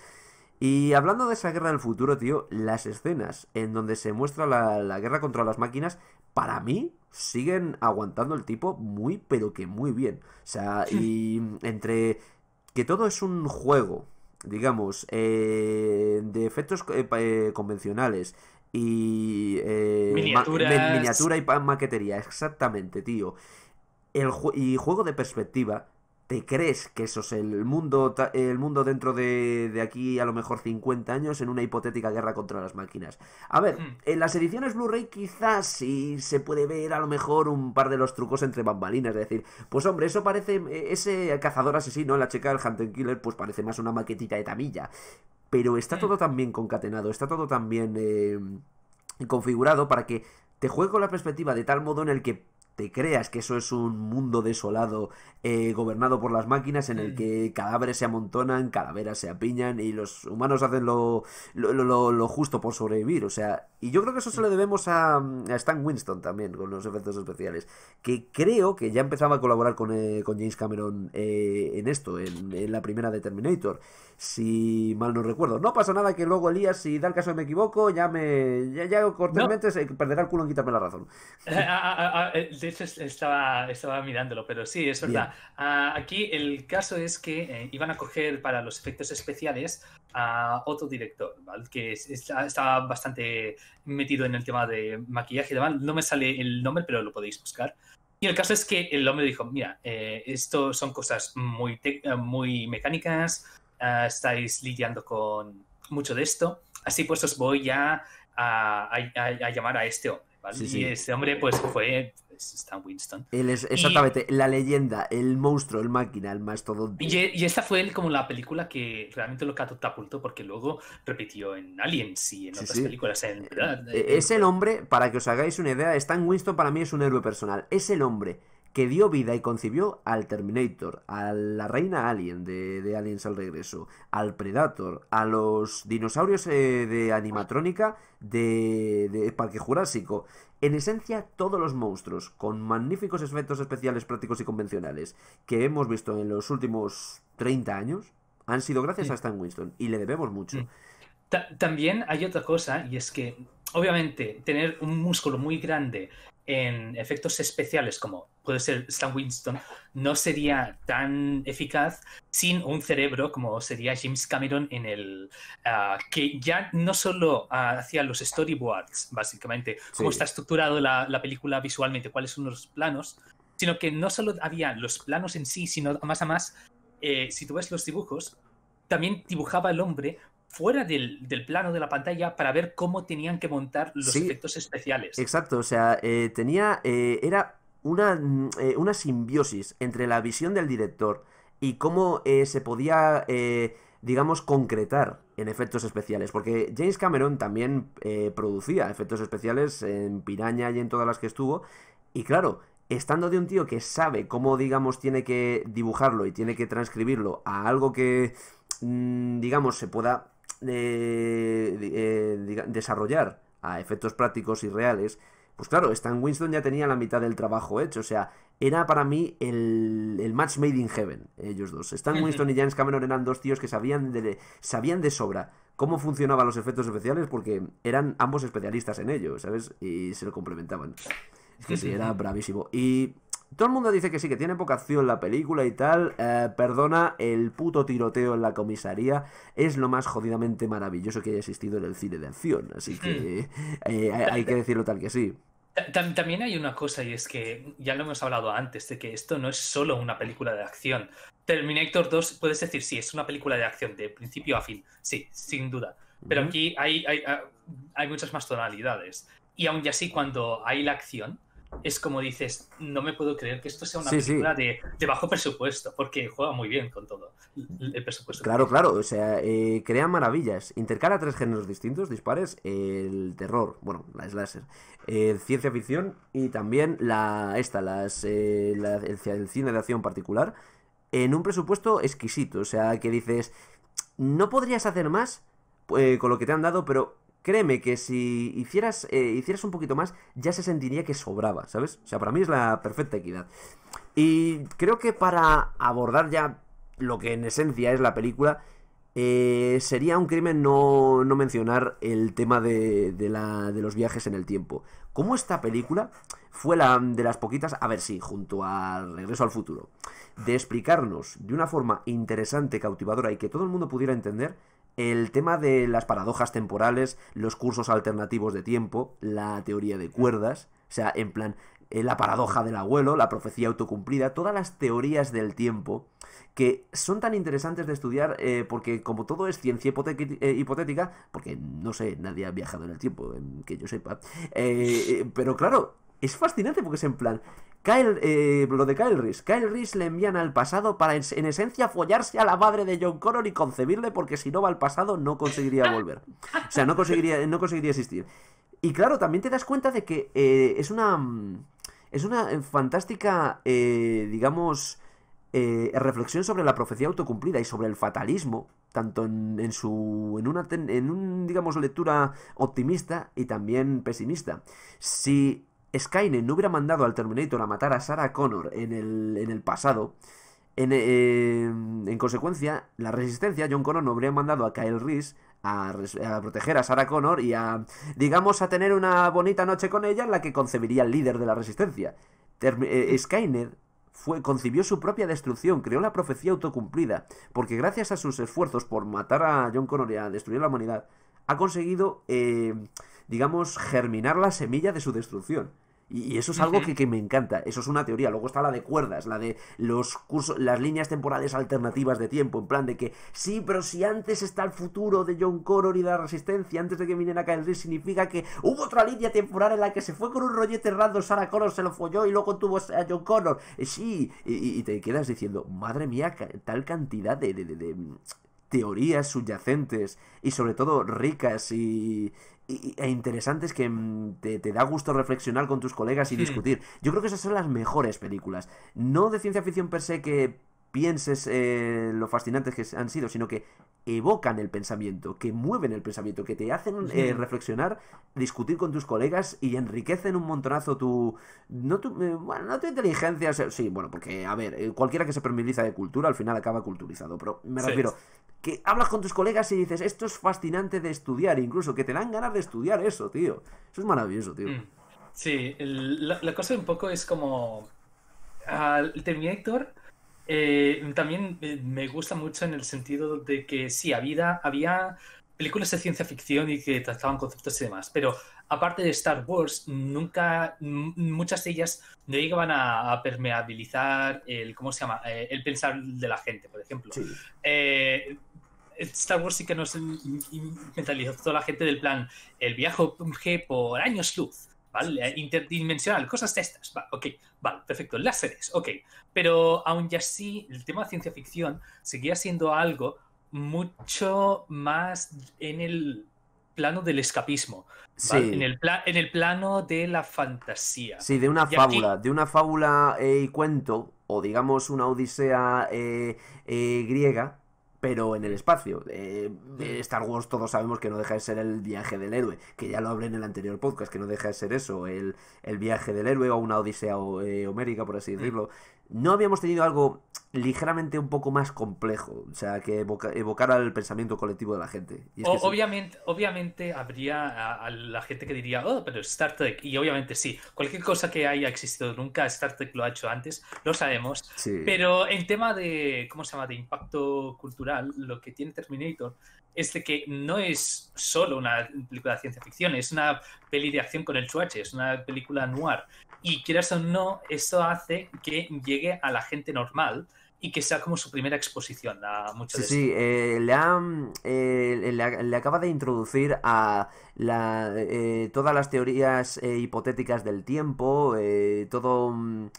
Y hablando de esa guerra del futuro, tío, las escenas en donde se muestra la, guerra contra las máquinas, para mí, siguen aguantando el tipo muy, pero que muy bien. O sea, y entre que todo es un juego, digamos, eh, de efectos eh, eh, convencionales, y eh, miniatura y maquetería, exactamente, tío. El y juego de perspectiva, ¿Te crees que eso es el mundo, el mundo dentro de, aquí a lo mejor 50 años en una hipotética guerra contra las máquinas? A ver, hmm. en las ediciones Blu-ray quizás sí se puede ver a lo mejor un par de los trucos entre bambalinas. Es decir, pues hombre, eso parece, eh, ese cazador asesino, la checa del Hunter Killer, pues parece más una maquetita de tamilla. Pero está hmm. todo tan bien concatenado, está todo tan bien eh, configurado para que te juegue con la perspectiva de tal modo en el que te creas que eso es un mundo desolado eh, gobernado por las máquinas en el que cadáveres se amontonan, calaveras se apiñan y los humanos hacen lo, lo, lo, justo por sobrevivir. O sea, y yo creo que eso se lo debemos mm, a, Stan Winston también con los efectos especiales, que creo que ya empezaba a colaborar con, eh, con James Cameron eh, en esto, en, en, la primera de Terminator, si mal no recuerdo. No pasa nada que luego Elías, si da el caso de me equivoco, ya me ya, ya perderá el culo en quitarme la razón. Ah, ah, ah, estaba, estaba mirándolo, pero sí, es verdad. Ah, aquí el caso es que eh, iban a coger para los efectos especiales a otro director, que estaba bastante metido en el tema de maquillaje y demás. No me sale el nombre, pero lo podéis buscar. Y el caso es que el hombre dijo, mira, eh, esto son cosas muy, muy mecánicas, ah, estáis lidiando con mucho de esto, así pues os voy ya a, a, llamar a este hombre. Y este hombre pues fue Stan Winston. exactamente la leyenda, el monstruo, el máquina, el mastodonte. Y, y esta fue como la película que realmente lo catapultó porque luego repitió en Aliens y en otras películas. Eh, eh, es el hombre, para que os hagáis una idea, Stan Winston para mí es un héroe personal. Es el hombre que dio vida y concibió al Terminator, a la reina Alien de, Aliens al regreso, al Predator, a los dinosaurios eh, de animatrónica de, Parque Jurásico. En esencia, todos los monstruos, con magníficos efectos especiales prácticos y convencionales, que hemos visto en los últimos 30 años, han sido gracias a Stan Winston, y le debemos mucho. Mm. también hay otra cosa, y es que, obviamente, tener un músculo muy grande en efectos especiales como puede ser Stan Winston no sería tan eficaz sin un cerebro como sería James Cameron en el ah, que ya no solo ah, hacía los storyboards básicamente cómo está estructurado la, película visualmente cuáles son los planos sino que no solo había los planos en sí sino más a más eh, si tú ves los dibujos también dibujaba el hombre fuera del, plano de la pantalla para ver cómo tenían que montar los efectos especiales. Exacto, o sea, eh, tenía, eh, era una, eh, una, simbiosis entre la visión del director y cómo se podía, digamos, concretar en efectos especiales, porque James Cameron también producía efectos especiales en Piraña y en todas las que estuvo, y claro, estando de un tío que sabe cómo, digamos, tiene que dibujarlo y tiene que transcribirlo a algo que, mm, digamos, se pueda de, eh, desarrollar a efectos prácticos y reales, pues claro, Stan Winston ya tenía la mitad del trabajo hecho. O sea, era para mí el, el match made in heaven, ellos dos. Stan Winston y James Cameron eran dos tíos que sabían de, sabían de sobra cómo funcionaban los efectos especiales porque eran ambos especialistas en ello, ¿sabes? Y se lo complementaban. Es que sí, era bravísimo. Y todo el mundo dice que sí, que tiene poca acción la película y tal. Eh, perdona, el puto tiroteo en la comisaría es lo más jodidamente maravilloso que haya existido en el cine de acción. Así hmm. que eh, hay que decirlo tal que sí. También hay una cosa y es que ya lo hemos hablado antes, de que esto no es solo una película de acción. Terminator 2, puedes decir, sí, es una película de acción, de principio a fin, sí, sin duda. Pero aquí hay, hay, ah, hay muchas más tonalidades. Y aún así, cuando hay la acción, es como dices, no me puedo creer que esto sea una película De, bajo presupuesto, porque juega muy bien con todo el presupuesto. Claro, claro, o sea, eh, crea maravillas, intercala tres géneros distintos, dispares, el terror, bueno, la slasher, ciencia ficción y también la esta, las, eh, el, cine de acción particular, en un presupuesto exquisito, o sea, que dices, no podrías hacer más, eh, con lo que te han dado, pero créeme que si hicieras, eh, hicieras un poquito más, ya se sentiría que sobraba, ¿sabes? O sea, para mí es la perfecta equidad. Y creo que para abordar ya lo que en esencia es la película, eh, sería un crimen no, mencionar el tema de, los viajes en el tiempo. Como esta película fue la de las poquitas, a ver si, junto al Regreso al Futuro, de explicarnos de una forma interesante, cautivadora y que todo el mundo pudiera entender el tema de las paradojas temporales, los cursos alternativos de tiempo, la teoría de cuerdas, o sea, en plan, eh, la paradoja del abuelo, la profecía autocumplida, todas las teorías del tiempo que son tan interesantes de estudiar eh, porque como todo es ciencia eh, hipotética, porque no sé, nadie ha viajado en el tiempo, que yo sepa, pero claro, es fascinante porque es en plan. Kyle, eh, lo de Kyle Reese. Kyle Reese le envían al pasado para, en esencia, follarse a la madre de John Connor y concebirle, porque si no va al pasado no conseguiría volver. O sea, no conseguiría, no conseguiría existir. Y claro, también te das cuenta de que eh, es una. Es una fantástica, eh, digamos, reflexión sobre la profecía autocumplida y sobre el fatalismo, tanto en, en su en una en un digamos lectura optimista y también pesimista. Si Skynet no hubiera mandado al Terminator a matar a Sarah Connor en el, pasado, eh, en, consecuencia, la resistencia, John Connor no habría mandado a Kyle Reese a, proteger a Sarah Connor y a, digamos, a tener una bonita noche con ella en la que concebiría el líder de la resistencia. Eh, Skynet fue, concibió su propia destrucción, creó la profecía autocumplida, porque gracias a sus esfuerzos por matar a John Connor y a destruir la humanidad, ha conseguido, eh, digamos, germinar la semilla de su destrucción. Y eso es algo que, me encanta, eso es una teoría. Luego está la de cuerdas, la de los cursos, las líneas temporales alternativas de tiempo, en plan de que sí, pero si antes está el futuro de John Connor y de la Resistencia, antes de que vienen a caer, significa que hubo otra línea temporal en la que se fue con un rollete errado Sarah Connor se lo folló y luego tuvo a John Connor. Eh, sí, y, te quedas diciendo, madre mía, tal cantidad de teorías subyacentes y sobre todo ricas y, e interesantes que mm, te, da gusto reflexionar con tus colegas y hmm. discutir. Yo creo que esas son las mejores películas. No de ciencia ficción per se que pienses eh, lo fascinantes que han sido, sino que evocan el pensamiento, que mueven el pensamiento, que te hacen eh, reflexionar, discutir con tus colegas y enriquecen un montonazo tu... No tu, eh, bueno, no tu inteligencia, sí, bueno, porque, a ver, cualquiera que se permiliza de cultura al final acaba culturizado, pero me refiero, que hablas con tus colegas y dices, esto es fascinante de estudiar, incluso que te dan ganas de estudiar eso, tío. Eso es maravilloso, tío. Mm. Sí, la, cosa un poco es como... al terminé Héctor eh, también eh, me gusta mucho en el sentido de que sí, había, películas de ciencia ficción y que trataban conceptos y demás, pero aparte de Star Wars, nunca, muchas de ellas no llegaban a, permeabilizar el, ¿cómo se llama? Eh, el pensar de la gente, por ejemplo. Star Wars sí que nos mentalizó a la gente del plan el viaje por años luz ¿vale? Interdimensional, cosas de estas, vale, ok, vale, perfecto, láseres, ok. Pero aún así, el tema de ciencia ficción seguía siendo algo mucho más en el plano del escapismo, en, el plano de la fantasía. Sí, de una fábula, de una fábula eh, y cuento, o digamos una odisea eh, eh, griega, pero en el espacio. Eh, de Star Wars todos sabemos que no deja de ser el viaje del héroe, que ya lo hablé en el anterior podcast, que no deja de ser eso, el, el viaje del héroe o una odisea eh, homérica, por así decirlo no habíamos tenido algo ligeramente un poco más complejo, o sea, que evocara el pensamiento colectivo de la gente. Y obviamente, obviamente habría a, la gente que diría, oh, pero Star Trek, y obviamente sí, cualquier cosa que haya existido nunca, Star Trek lo ha hecho antes, lo sabemos, pero en tema de, ¿cómo se llama?, de impacto cultural, lo que tiene Terminator es de que no es solo una película de ciencia ficción, es una peli de acción con el chuache, es una película noir, y quieras o no, eso hace que llegue a la gente normal y que sea como su primera exposición a muchos. Sí, sí, eh, eh, le, le, acaba de introducir a la, eh, todas las teorías eh, hipotéticas del tiempo, eh, todo, mm,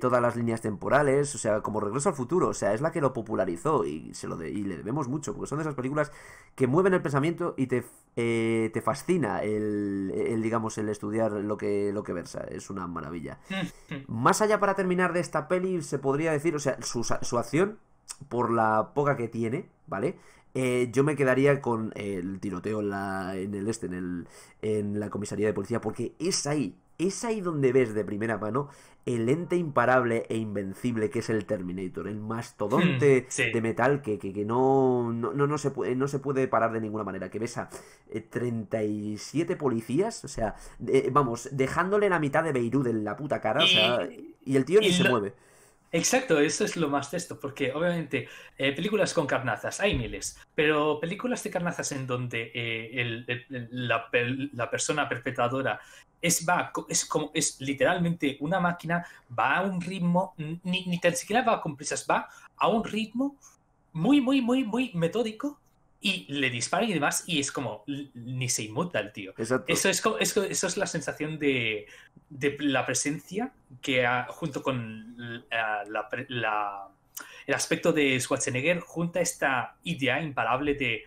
todas las líneas temporales, o sea, como Regreso al Futuro, o sea, es la que lo popularizó y, se lo le debemos mucho, porque son de esas películas que mueven el pensamiento y te, te fascina el, el, digamos, el estudiar lo que, lo que versa, es una maravilla. Más allá para terminar de esta peli, se podría decir, o sea, su, su acción, por la poca que tiene, ¿vale? Eh, yo me quedaría con el tiroteo en, la, en el este, en, el, en la comisaría de policía, porque es ahí, es ahí donde ves de primera mano el ente imparable e invencible que es el Terminator, el mastodonte hmm, de metal que, que, no, no, no, se puede, no se puede parar de ninguna manera, que ves a 37 eh, policías, o sea, eh, vamos, dejándole la mitad de Beirut en la puta cara, y, o sea, y el tío ni se mueve. Exacto, eso es lo más de porque obviamente eh, películas con carnazas hay miles, pero películas de carnazas en donde eh, la, persona perpetradora es, va, es, como, es literalmente una máquina, va a un ritmo, ni, ni tan siquiera va con prisas, va a un ritmo muy, muy, muy, muy metódico y le dispara y demás, y es como, ni se inmuta el tío. Eso es, eso es la sensación de, la presencia que junto con el aspecto de Schwarzenegger, junta esta idea imparable de,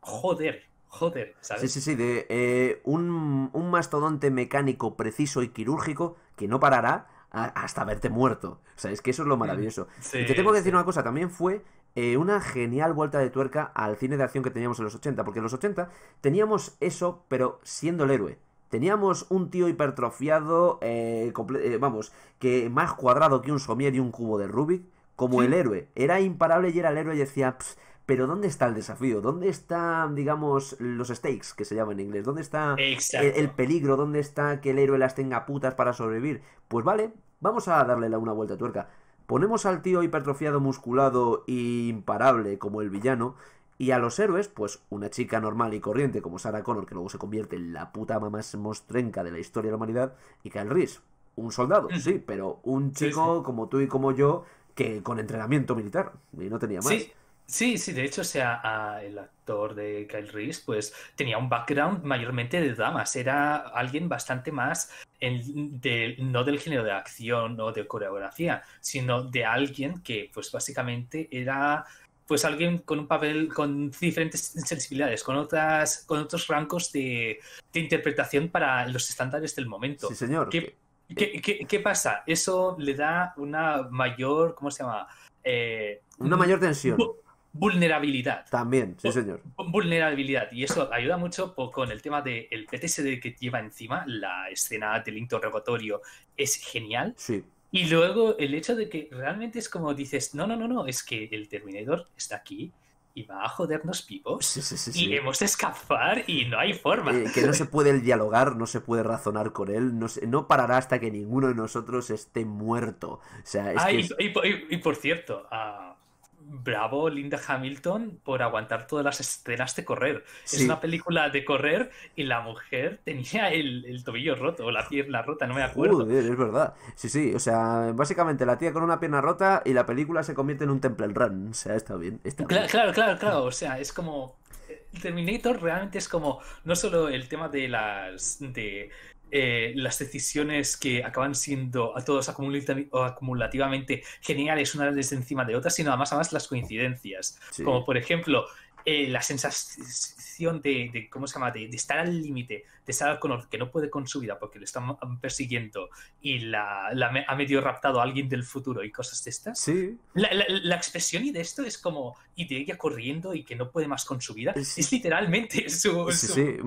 joder, joder, ¿sabes? Sí, sí, sí, de eh, un, mastodonte mecánico preciso y quirúrgico que no parará hasta verte muerto. O sea, es que eso es lo mm, maravilloso. y te tengo que decir una cosa, también fue eh, una genial vuelta de tuerca al cine de acción que teníamos en los 80, porque en los 80 teníamos eso, pero siendo el héroe. Teníamos un tío hipertrofiado, eh, eh, vamos, que más cuadrado que un somier y un cubo de Rubik, como el héroe. Era imparable y era el héroe y decía, pero ¿dónde está el desafío? ¿Dónde están, digamos, los stakes, que se llama en inglés? ¿Dónde está el, el, peligro? ¿Dónde está que el héroe las tenga putas para sobrevivir? Pues vale, vamos a darle una vuelta de tuerca. Ponemos al tío hipertrofiado, musculado e imparable como el villano, y a los héroes, pues una chica normal y corriente como Sarah Connor, que luego se convierte en la puta más mostrenca de la historia de la humanidad, y Kyle Reese, un soldado, sí, pero un chico como tú y como yo, que con entrenamiento militar, y no tenía más. Sí, sí, de hecho, o sea, el actor de Kyle Reese, pues tenía un background mayormente de damas, era alguien bastante más, en, no del género de acción o de coreografía, sino de alguien que, pues básicamente era, pues alguien con un papel, con diferentes sensibilidades, con, otras, con otros rangos de, interpretación para los estándares del momento. Sí, señor. ¿Qué, pasa? Eso le da una mayor, ¿cómo se llama? Eh, una mayor tensión vulnerabilidad. También, sí, señor. Vulnerabilidad. Y eso ayuda mucho pues, con el tema del de PTSD que lleva encima. La escena del interrogatorio es genial. Sí. Y luego el hecho de que realmente es como dices, no, no, no, no, es que el Terminator está aquí y va a jodernos vivos sí, sí, sí, y hemos de escapar y no hay forma. Eh, que no se puede dialogar, no se puede razonar con él, no, no parará hasta que ninguno de nosotros esté muerto. O sea, es ah, que y, por cierto, a bravo Linda Hamilton por aguantar todas las escenas de correr. Es una película de correr y la mujer tenía el, tobillo roto o la pierna rota, no me acuerdo. es verdad. Sí, sí, o sea, básicamente la tía con una pierna rota y la película se convierte en un temple run. O sea, está bien. claro, claro, claro, claro. O sea, es como eh, Terminator realmente es como no solo el tema de las de eh, las decisiones que acaban siendo a todos acumulativamente geniales unas encima de otras, sino además, además las coincidencias. Como por ejemplo, eh, la sensación de, ¿cómo se llama?, de, estar al límite, de estar con el que no puede con su vida porque lo están persiguiendo y la, ha medio raptado a alguien del futuro y cosas de estas. Sí. La, expresión y de esto es como, y de ella corriendo y que no puede más con su vida, es, literalmente su, sí,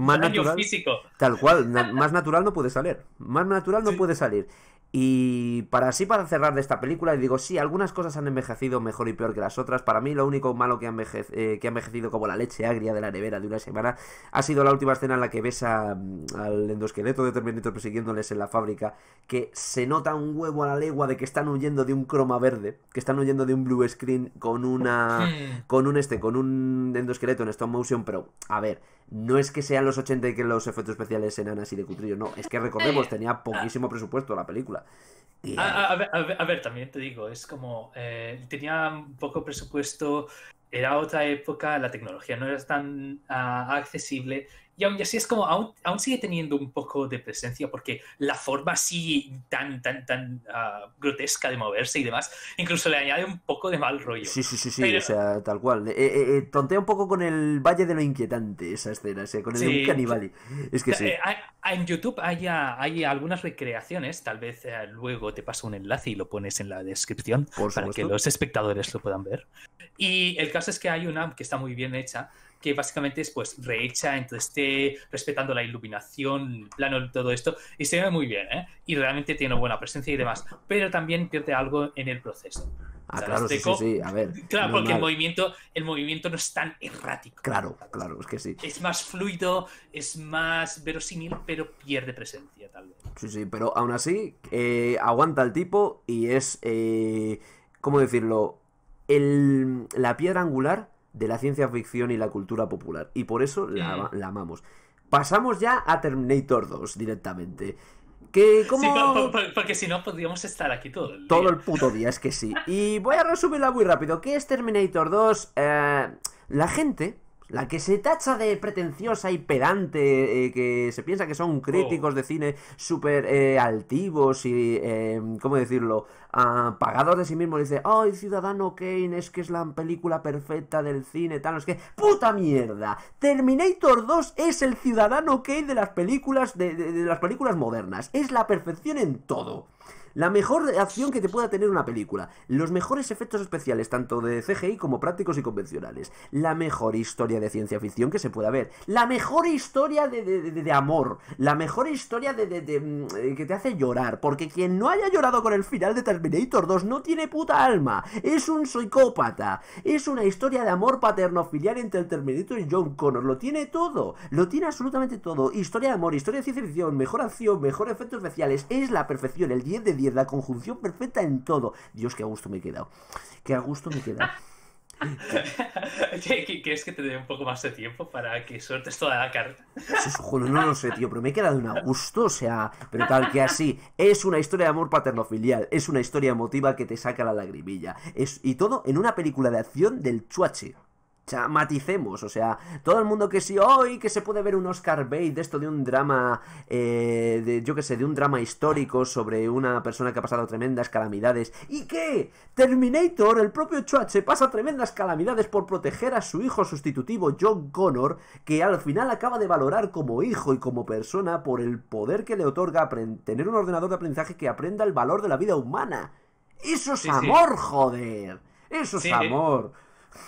físico. Tal cual, más natural no puede salir, más natural no puede salir. Y para así, para cerrar de esta película, digo, sí, algunas cosas han envejecido mejor y peor que las otras. Para mí, lo único malo que ha, eh, envejecido como la leche agria de la nevera de una semana ha sido la última escena en la que ves mm, al endosqueleto de Terminator persiguiéndoles en la fábrica, que se nota un huevo a la legua de que están huyendo de un croma verde, que están huyendo de un blue screen con una... Hmm. con un este, con un endosqueleto en stop motion, pero, a ver, no es que sean los 80 y que los efectos especiales sean así de cutrillo, no, es que recordemos, eh, tenía ah. poquísimo presupuesto la película. Ah, ah, a, ver, también te digo, es como, eh, tenía poco presupuesto, era otra época, la tecnología no era tan ah, accesible y aún así es como, aún, sigue teniendo un poco de presencia porque la forma así tan, tan, tan ah, grotesca de moverse y demás, incluso le añade un poco de mal rollo. Sí, sí, sí, sí, o sea, tal cual. Eh, eh, eh, tontea un poco con el Valle de lo Inquietante esa escena, o con el sí. Es que sí. Eh, en YouTube hay, hay algunas recreaciones, tal vez luego te paso un enlace y lo pones en la descripción para que los espectadores lo puedan ver. Y el caso es que hay una que está muy bien hecha que básicamente es pues rehecha, entonces esté respetando la iluminación, plano, todo esto, y se ve muy bien, ¿eh? Y realmente tiene buena presencia y demás, pero también pierde algo en el proceso. Ah, claro, sí, sí, a ver. Claro, porque el movimiento, el movimiento no es tan errático. Claro, claro, es que sí. Es más fluido, es más verosímil, pero pierde presencia, tal vez. Sí, sí, pero aún así, eh, aguanta el tipo y es, eh, ¿cómo decirlo? la piedra angular de la ciencia ficción y la cultura popular. Y por eso la, mm. amamos. Pasamos ya a Terminator 2 directamente. Que porque si no podríamos estar aquí todo el día. Todo el puto día, es que sí. Y voy a resumirla muy rápido. ¿Qué es Terminator 2? Eh, la gente la que se tacha de pretenciosa y pedante, eh, que se piensa que son críticos oh. de cine súper eh, altivos y, em, ¿cómo decirlo?, ah, pagados de sí mismos, dice, ay, Ciudadano Kane, es que es la película perfecta del cine, tal, es que, puta mierda, Terminator 2 es el Ciudadano Kane de las películas, de, de las películas modernas, es la perfección en todo. La mejor acción que te pueda tener una película. Los mejores efectos especiales, tanto de CGI como prácticos y convencionales. La mejor historia de ciencia ficción que se pueda ver. La mejor historia de, amor. La mejor historia de, mm, que te hace llorar. Porque quien no haya llorado con el final de Terminator 2 no tiene puta alma. Es un psicópata. Es una historia de amor paterno-filial entre el Terminator y John Connor. Lo tiene todo. Lo tiene absolutamente todo. Historia de amor, historia de ciencia ficción, mejor acción, mejor efectos especiales. Es la perfección, el 10 de 10 la conjunción perfecta en todo. Dios, qué a gusto me he quedado. Qué a gusto me he quedado. ¿Quieres que te dé un poco más de tiempo para que sueltes toda la carta? Eso no lo sé, tío, pero me he quedado un a gusto, o sea, pero tal que así. Es una historia de amor paternofilial es una historia emotiva que te saca la lagrimilla. Es, y todo en una película de acción del chuache. O maticemos, o sea, todo el mundo que sí, hoy que se puede ver un Oscar Bate de esto de un drama, eh, de, yo que sé, de un drama histórico sobre una persona que ha pasado tremendas calamidades. ¿Y qué? Terminator, el propio Choache, pasa tremendas calamidades por proteger a su hijo sustitutivo, John Connor, que al final acaba de valorar como hijo y como persona por el poder que le otorga tener un ordenador de aprendizaje que aprenda el valor de la vida humana. Eso es amor, joder. Eso es eh. amor.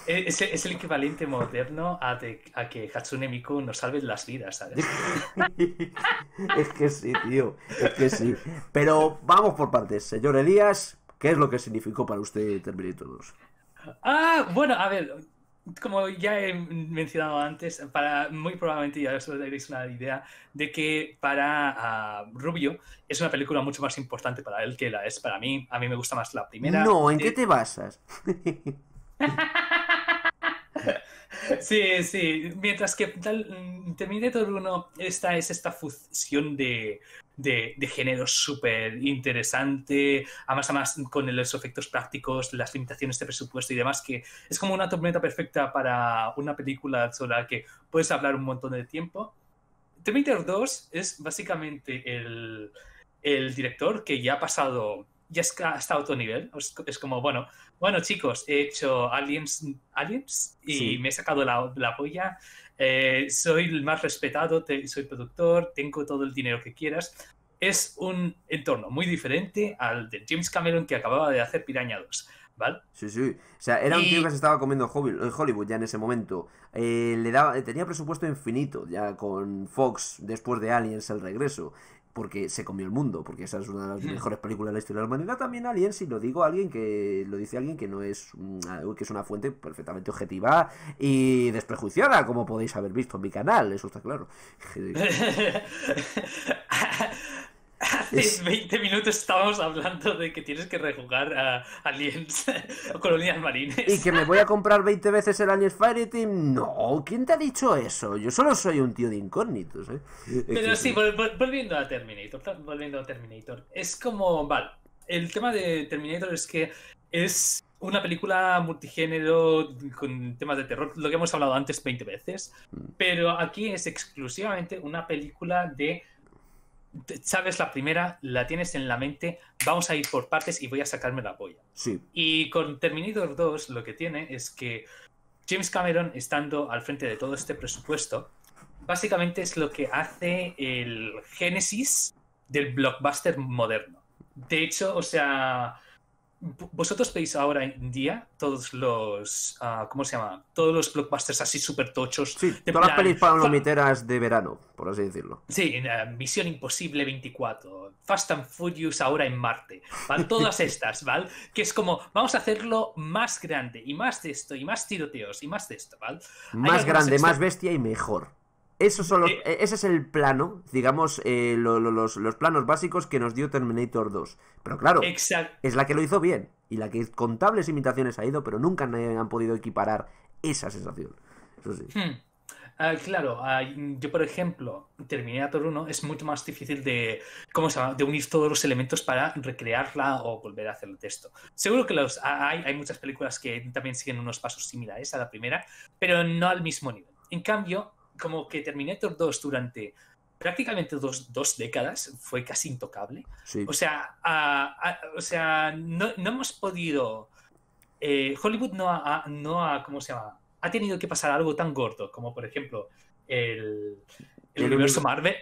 Es, es, el equivalente moderno a, que Hatsune Miku nos salve las vidas, ¿sabes? es que sí, tío, es que sí. Pero vamos por partes. Señor Elías, ¿qué es lo que significó para usted Terminator todos Ah, bueno, a ver, como ya he mencionado antes, para, muy probablemente ya os daréis una idea de que para ah, Rubio es una película mucho más importante para él que la es para mí. A mí me gusta más la primera. No, ¿en eh, qué te basas? Sí, sí. Mientras que tal, mm, Terminator 1 esta es esta fusión de, de, de género súper interesante, además, además con los efectos prácticos, las limitaciones de presupuesto y demás, que es como una tormenta perfecta para una película sola que puedes hablar un montón de tiempo. Terminator 2 es básicamente el, el director que ya ha pasado ya está, a otro nivel. Es, como, bueno, bueno chicos, he hecho Aliens, aliens y me he sacado la, la polla. Eh, soy el más respetado, soy productor, tengo todo el dinero que quieras. Es un entorno muy diferente al de James Cameron que acababa de hacer Piraña 2. ¿Vale? Sí, sí. O sea, era un tío que se estaba comiendo Hollywood ya en ese momento. Eh, le daba, tenía presupuesto infinito ya con Fox después de Aliens el regreso porque se comió el mundo, porque esa es una de las hmm. mejores películas de la historia de la humanidad. También alguien si lo digo alguien que lo dice alguien que no es una, que es una fuente perfectamente objetiva y desprejuiciada, como podéis haber visto en mi canal, eso está claro. Hace 20 minutos estábamos hablando de que tienes que rejugar a Aliens o Colonias Marines. ¿Y que me voy a comprar 20 veces el Aliens Team. No, ¿quién te ha dicho eso? Yo solo soy un tío de incógnitos. ¿eh? Pero sí, volviendo a Terminator, volviendo a Terminator. Es como, vale, el tema de Terminator es que es una película multigénero con temas de terror, lo que hemos hablado antes 20 veces, mm. pero aquí es exclusivamente una película de sabes la primera, la tienes en la mente, vamos a ir por partes y voy a sacarme la polla. Sí. Y con Terminator 2 lo que tiene es que James Cameron, estando al frente de todo este presupuesto, básicamente es lo que hace el génesis del blockbuster moderno. De hecho, o sea, vosotros veis ahora en día todos los, ah, ¿cómo se llama? Todos los blockbusters así súper tochos. Sí, todas las pelis palomiteras de verano, por así decirlo. Sí, ah, Misión Imposible 24, Fast and Furious ahora en Marte, van Todas estas, ¿vale? Que es como, vamos a hacerlo más grande, y más de esto, y más tiroteos, y más de esto, ¿vale? Más grande, más bestia y mejor. Esos son eh, e-, ese es el plano, digamos, eh, los, planos básicos que nos dio Terminator 2. Pero claro, es la que lo hizo bien y la que contables imitaciones ha ido, pero nunca han podido equiparar esa sensación. Hmm. Ah, claro, ah, yo por ejemplo, Terminator 1 es mucho más difícil de, ¿cómo de unir todos los elementos para recrearla o volver a hacer el texto. Seguro que ah, hay, hay muchas películas que también siguen unos pasos similares a la primera, pero no al mismo nivel. En cambio, como que Terminator 2 durante prácticamente dos, décadas fue casi intocable. O sea, o sea no, hemos podido... Eh, Hollywood no ha, no ha, ¿cómo se llama? Ha tenido que pasar algo tan gordo como, por ejemplo, el, el, universo Marvel,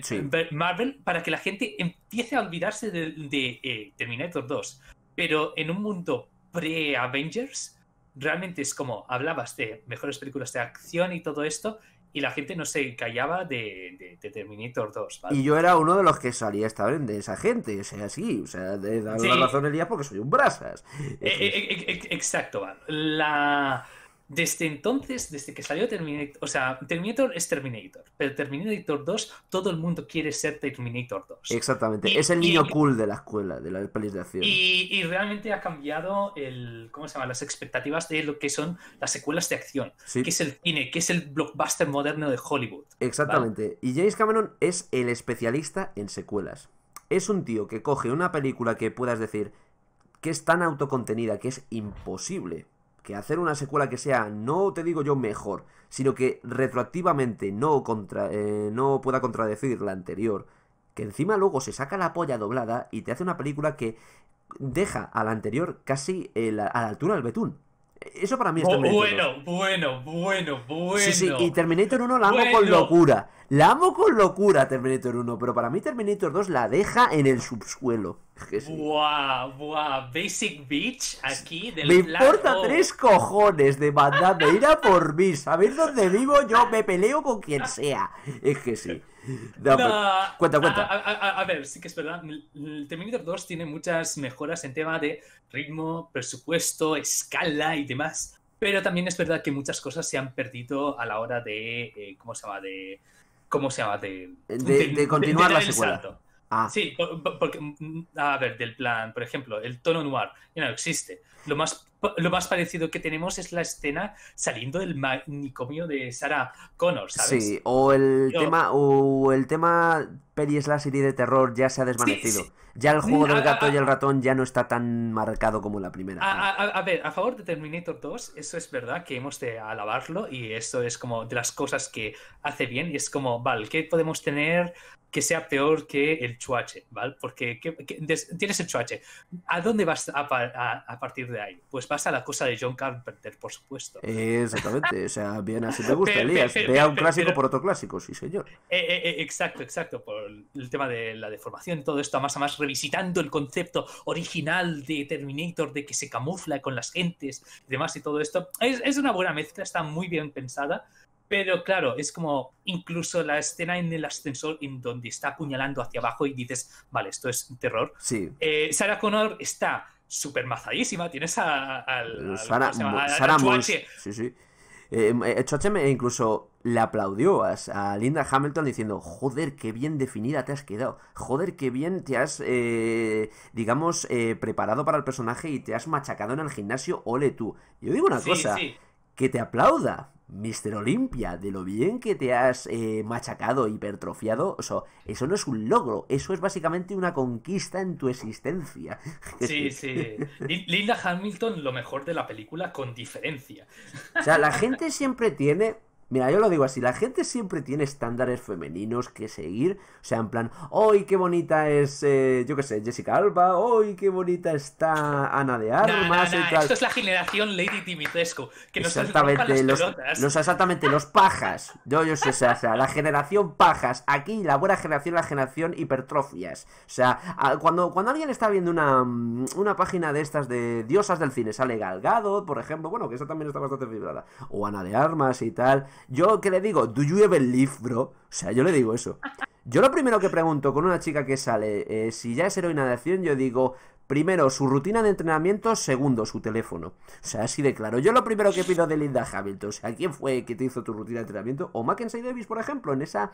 Marvel, para que la gente empiece a olvidarse de, eh, Terminator 2. Pero en un mundo pre-Avengers, realmente es como hablabas de mejores películas de acción y todo esto, y la gente no se callaba de, de, Terminator 2. Y yo era uno de los que salía estar de esa gente, o sea, sí, o sea, de dar la porque soy un brasas. Eh, eh, eh, exacto, la desde entonces, desde que salió Terminator, o sea, Terminator es Terminator, pero Terminator 2, todo el mundo quiere ser Terminator 2. Exactamente, es el niño cool de la escuela, de las pelis de acción. Y, realmente ha cambiado el, ¿cómo se llama? Las expectativas de lo que son las secuelas de acción, que es el cine, que es el blockbuster moderno de Hollywood. Exactamente, y James Cameron es el especialista en secuelas. Es un tío que coge una película que puedas decir que es tan autocontenida que es imposible hacer una secuela que sea, no te digo yo mejor, sino que retroactivamente no, contra, eh, no pueda contradecir la anterior, que encima luego se saca la polla doblada y te hace una película que deja a la anterior casi eh, a la altura del betún. Eso para mí es Bueno, bueno, bueno, bueno. y Terminator 1 la hago con locura. La amo con locura Terminator 1, pero para mí Terminator 2 la deja en el subsuelo. Buah, buah, Basic Beach aquí del Me importa tres cojones de mandarme ir a por mí. ¿Sabéis dónde vivo? Yo me peleo con quien sea. Es que sí. cuenta, cuenta. A, ver, sí que es verdad. Terminator 2 tiene muchas mejoras en tema de ritmo, presupuesto, escala y demás. Pero también es verdad que muchas cosas se han perdido a la hora de. Eh, ¿Cómo se llama? De ¿Cómo se llama? De, continuar la secuela. Ah. Sí, porque, mm, mm, a ver, del plan, por ejemplo, el tono noir ya no existe. Lo más, lo más parecido que tenemos es la escena saliendo del manicomio de Sarah Connor, ¿sabes? Sí, o el tema, o el tema la serie de terror ya se ha desvanecido. Ya el juego mm, del gato y el ratón ya no está tan marcado como la primera. A, ver, a favor de Terminator 2, eso es verdad que hemos de alabarlo y eso es como de las cosas que hace bien y es como, vale, ¿qué podemos tener que sea peor que el chuache? ¿Vale? Porque tienes el chuache. ¿A dónde vas a, partir de pues pasa la cosa de John Carpenter, por supuesto. Eh, exactamente, o sea, bien así te gusta, Elías. Vea un clásico por otro clásico, sí, señor. Eh, eh, exacto, exacto, por el tema de la deformación, todo esto, más a más revisitando el concepto original de Terminator, de que se camufla con las gentes y demás y todo esto. Es, una buena mezcla, está muy bien pensada. Pero claro, es como incluso la escena en el ascensor en donde está apuñalando hacia abajo y dices, vale, esto es terror. Sí. Sarah Connor está super mazadísima. Tienes a, eh, Sí, sí. Eh, em, eh incluso le aplaudió a, Linda Hamilton diciendo, joder, qué bien definida te has quedado, joder, qué bien te has, eh, digamos, preparado para el personaje y te has machacado en el gimnasio, ole tú. Yo digo una sí, cosa, sí que te aplauda. Mr. Olimpia, de lo bien que te has eh, machacado, hipertrofiado, o eso no es un logro, eso es básicamente una conquista en tu existencia. Sí, sí. Linda Hamilton, lo mejor de la película, con diferencia. O sea, la gente siempre tiene Mira, yo lo digo así, la gente siempre tiene estándares femeninos que seguir. O sea, en plan, ¡ay, qué bonita es, eh, yo qué sé, Jessica Alba! ¡ay, qué bonita está Ana de Armas! tal. Esto es la generación Lady Timitesco, que nos exactamente, las los, Exactamente, los pajas. Yo, yo sé, o sea, la generación pajas. Aquí la buena generación, la generación hipertrofias. O sea, cuando, cuando alguien está viendo una, mm, una página de estas de diosas del cine, sale Galgado, por ejemplo, bueno, que esa también está bastante fibrada. o Ana de Armas y tal yo que le digo, ¿do you ever live, bro? O sea, yo le digo eso. Yo lo primero que pregunto con una chica que sale, eh, si ya es heroína de acción, yo digo, primero su rutina de entrenamiento, segundo su teléfono. O sea, así de claro. Yo lo primero que pido de Linda Hamilton, o sea, ¿quién fue que te hizo tu rutina de entrenamiento? O Mackenzie Davis, por ejemplo, en esa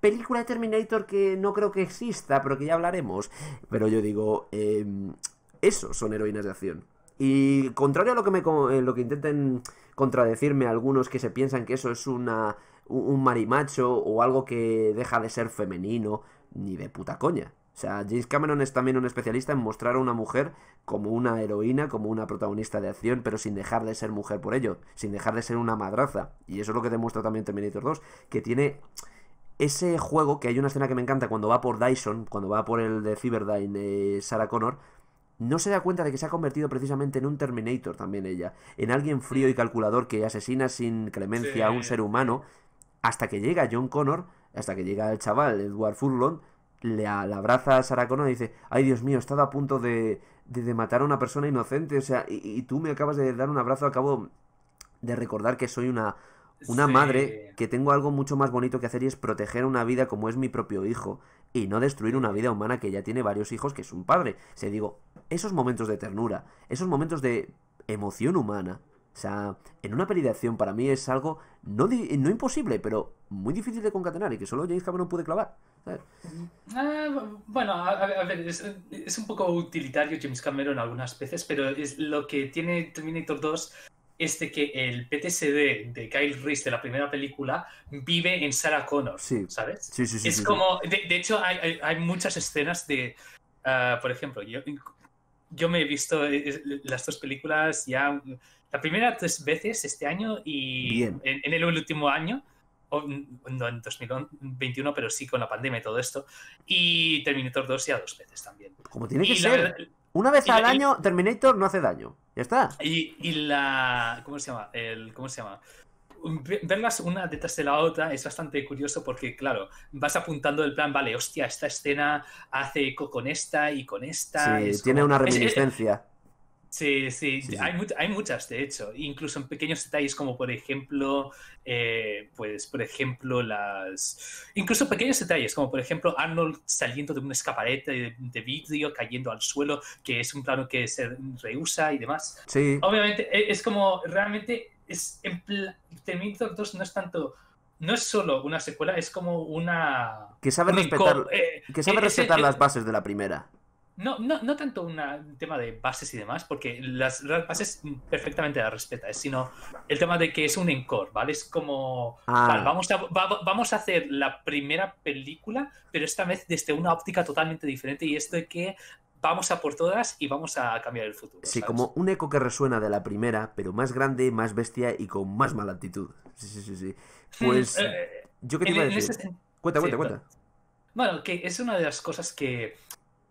película de Terminator que no creo que exista, pero que ya hablaremos. Pero yo digo, em, eso son heroínas de acción. Y contrario a lo que, me, eh, lo que intenten contradecirme algunos que se piensan que eso es una, un marimacho o algo que deja de ser femenino, ni de puta coña. O sea, James Cameron es también un especialista en mostrar a una mujer como una heroína, como una protagonista de acción, pero sin dejar de ser mujer por ello, sin dejar de ser una madraza. Y eso es lo que demuestra también Terminator 2, que tiene ese juego, que hay una escena que me encanta cuando va por Dyson, cuando va por el de Cyberdyne eh, Sarah Connor, no se da cuenta de que se ha convertido precisamente en un Terminator también ella, en alguien frío y mm. calculador que asesina sin clemencia a un ser humano, hasta que llega John Connor, hasta que llega el chaval, Edward Furlon, le abraza a Sarah Connor y dice, ay Dios mío, he estado a punto de, de, matar a una persona inocente, o sea, y, y, tú me acabas de dar un abrazo, acabo de recordar que soy una, una madre que tengo algo mucho más bonito que hacer y es proteger una vida como es mi propio hijo y no destruir una vida humana que ya tiene varios hijos que es un padre. Se digo, esos momentos de ternura, esos momentos de emoción humana, o sea, en una peli de acción para mí es algo no, imposible, pero muy difícil de concatenar y que solo James Cameron pude clavar. Ah, bueno, a, ver, es, un poco utilitario James Cameron algunas veces, pero es lo que tiene Terminator 2 es de que el PTSD de Kyle Reese de la primera película vive en Sarah Connor, sí. ¿sabes? Sí, sí, Es como, De, hecho, hay, muchas escenas de, ah, por ejemplo, yo, yo me he visto eh, las dos películas ya, la primera tres veces este año y en, el último año, no en 2021, pero sí con la pandemia y todo esto, y Terminator 2 ya dos veces también. Como tiene que ser. Una vez al año, Terminator no hace daño. Ya está. Y, la. ¿Cómo se llama? ¿Cómo se llama? Verlas una detrás de la otra es bastante curioso porque, claro, vas apuntando el plan, vale, hostia, esta escena hace eco con esta y con esta. Sí, tiene una reminiscencia. Sí, sí, Hay, hay, muchas, de hecho, incluso en pequeños detalles como por ejemplo, eh, pues por ejemplo las... Incluso pequeños detalles como por ejemplo Arnold saliendo de un escaparete de, vidrio, cayendo al suelo, que es un plano que se reusa y demás. Sí. Obviamente, e, es como realmente es... En Terminator 2 no es tanto no es solo una secuela, es como una... Que sabe respetar, eh, que sabe e, e, las bases de la primera. No, no, no tanto un tema de bases y demás, porque las, bases perfectamente las respeta, sino el tema de que es un encore, ¿vale? Es como, ah. vamos, a, vamos a hacer la primera película, pero esta vez desde una óptica totalmente diferente y esto de que vamos a por todas y vamos a cambiar el futuro. Sí, como un eco que resuena de la primera, pero más grande, más bestia y con más mala actitud. Sí, sí, sí, sí. Hmm, pues, eh, yo qué te iba a decir. Cuenta, cuenta, cuenta. Bueno, que es una de las cosas que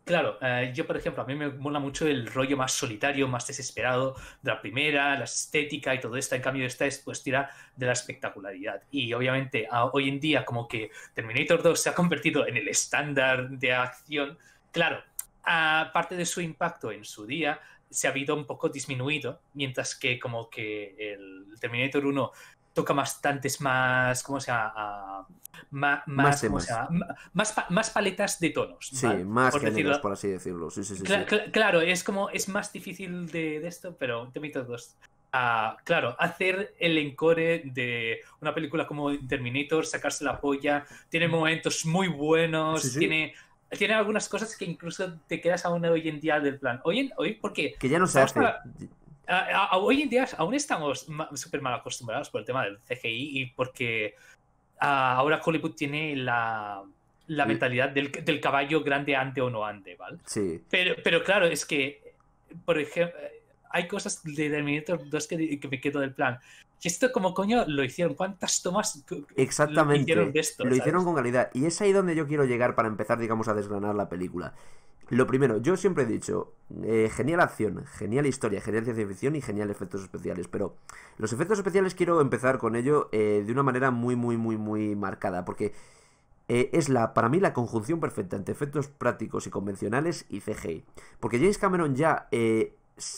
Claro, eh, yo por ejemplo, a mí me mola mucho el rollo más solitario, más desesperado de la primera, la estética y todo esto. En cambio, esta es pues tira de la espectacularidad. Y obviamente hoy en día como que Terminator 2 se ha convertido en el estándar de acción, claro, aparte de su impacto en su día, se ha habido un poco disminuido, mientras que como que el Terminator 1 toca bastantes más, ¿cómo se llama? Ah, más, más, más, paletas de tonos. Sí, más por por así decirlo. claro, es como, es más difícil de, esto, pero te meto dos. Ah, claro, hacer el encore de una película como Terminator, sacarse la polla, tiene momentos muy buenos, tiene tiene algunas cosas que incluso te quedas aún hoy en día del plan. Hoy, hoy porque... Que ya no sabes hoy en día aún estamos súper mal acostumbrados por el tema del CGI y porque ah, ahora Hollywood tiene la, mentalidad del, caballo grande ante o no ante, ¿vale? Sí. Pero, pero claro, es que, por ejemplo, hay cosas de Terminator 2 que, me quedo del plan. esto como coño lo hicieron? ¿Cuántas tomas Exactamente. hicieron de esto? Lo hicieron con calidad. Y es ahí donde yo quiero llegar para empezar, digamos, a desgranar la película. Lo primero, yo siempre he dicho, eh, genial acción, genial historia, genial ciencia ficción y genial efectos especiales, pero los efectos especiales quiero empezar con ello eh, de una manera muy, muy, muy, muy marcada, porque eh, es la, para mí la conjunción perfecta entre efectos prácticos y convencionales y CGI. Porque James Cameron ya,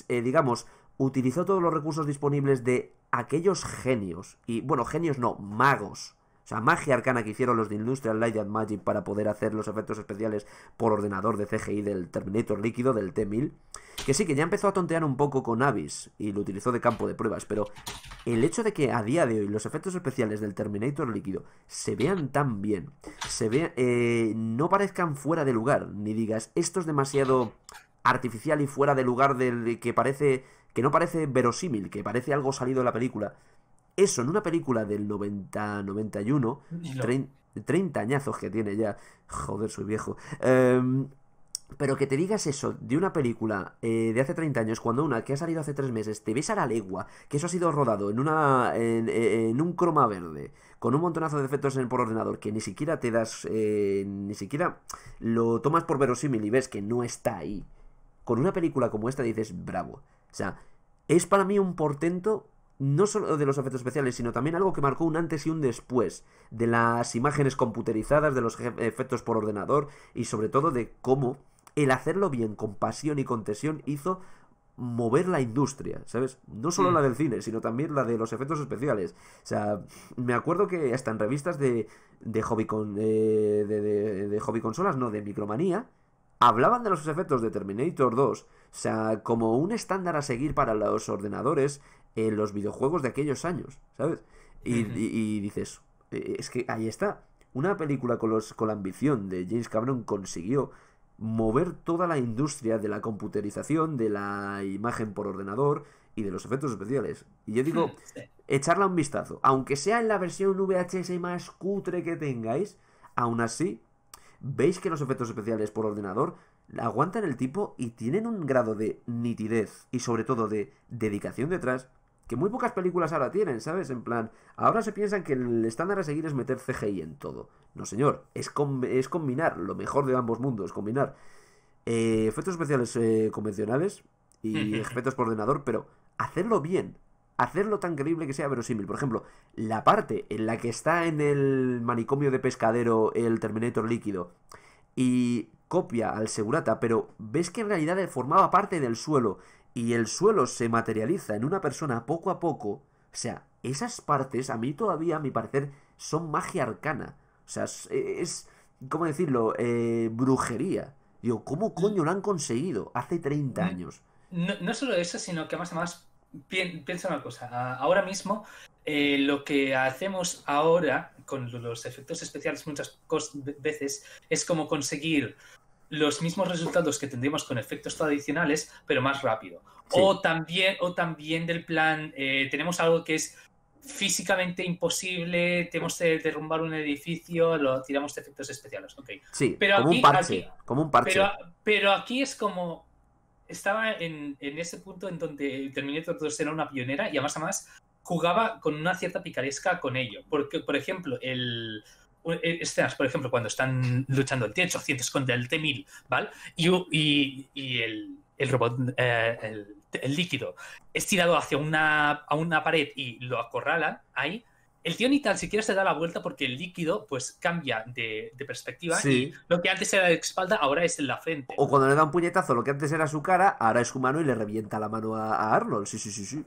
digamos, utilizó todos los recursos disponibles de aquellos genios, y bueno, genios no, magos o sea, magia arcana que hicieron los de Industrial Light and Magic para poder hacer los efectos especiales por ordenador de CGI del Terminator líquido, del T-1000. Que sí, que ya empezó a tontear un poco con Avis y lo utilizó de campo de pruebas, pero el hecho de que a día de hoy los efectos especiales del Terminator líquido se vean tan bien, se vean, eh, no parezcan fuera de lugar, ni digas, esto es demasiado artificial y fuera de lugar del que parece, que no parece verosímil, que parece algo salido de la película eso en una película del 90, 91, 30, añazos que tiene ya, joder, soy viejo. Em, pero que te digas eso de una película eh, de hace 30 años, cuando una que ha salido hace 3 meses te ves a la legua, que eso ha sido rodado en, una, en, un croma verde, con un montonazo de efectos en, por ordenador, que ni siquiera te das, eh, ni siquiera lo tomas por verosímil y ves que no está ahí. Con una película como esta dices, bravo. O sea, es para mí un portento no solo de los efectos especiales, sino también algo que marcó un antes y un después de las imágenes computerizadas, de los efectos por ordenador y sobre todo de cómo el hacerlo bien con pasión y con tesión... hizo mover la industria, ¿sabes? No solo mm. la del cine, sino también la de los efectos especiales. O sea, me acuerdo que hasta en revistas de, de, hobby, con, eh, de, de, de hobby consolas, no, de micromanía, hablaban de los efectos de Terminator 2, o sea, como un estándar a seguir para los ordenadores en los videojuegos de aquellos años, ¿sabes? Y, dices, eh, eh, es que ahí está. Una película con, los, con la ambición de James Cameron consiguió mover toda la industria de la computerización, de la imagen por ordenador y de los efectos especiales. Y yo digo, echarla un vistazo. Aunque sea en la versión VHS más cutre que tengáis, aún así, veis que los efectos especiales por ordenador aguantan el tipo y tienen un grado de nitidez y sobre todo de dedicación detrás que muy pocas películas ahora tienen, ¿sabes? En plan, ahora se piensan que el estándar a seguir es meter CGI en todo. No, señor, es, es combinar lo mejor de ambos mundos, combinar eh, efectos especiales eh, convencionales y efectos por ordenador, pero hacerlo bien, hacerlo tan creíble que sea verosímil. Por ejemplo, la parte en la que está en el manicomio de pescadero el Terminator líquido y copia al segurata, pero ves que en realidad formaba parte del suelo y el suelo se materializa en una persona poco a poco, o sea, esas partes a mí todavía, a mi parecer, son magia arcana. O sea, es, ¿cómo decirlo? Eh, brujería. Digo, ¿cómo mm. coño lo han conseguido hace 30 años? No, solo eso, sino que más además, piensa una cosa. Ahora mismo, eh, lo que hacemos ahora con los efectos especiales muchas veces es como conseguir los mismos resultados que tendríamos con efectos tradicionales, pero más rápido. O, también, o también del plan, eh, tenemos algo que es físicamente imposible, tenemos que derrumbar un edificio, lo tiramos de efectos especiales. Sí, pero como, aquí, un parche, como un parche. Pero, aquí es como... Estaba en, ese punto en donde Terminator 2 era una pionera y además, además jugaba con una cierta picaresca con ello. Porque, por ejemplo, el, e, escenas, por ejemplo, cuando están luchando el T-800 contra el T-1000, ¿vale? Y, el, robot, eh, el, líquido, es tirado hacia una, a una pared y lo acorralan ahí, el tío ni tan siquiera se da la vuelta porque el líquido pues cambia de, perspectiva y lo que antes era de espalda ahora es en la frente. O cuando le da un puñetazo, lo que antes era su cara, ahora es su mano y le revienta la mano a Arnold. Sí, sí, sí, sí.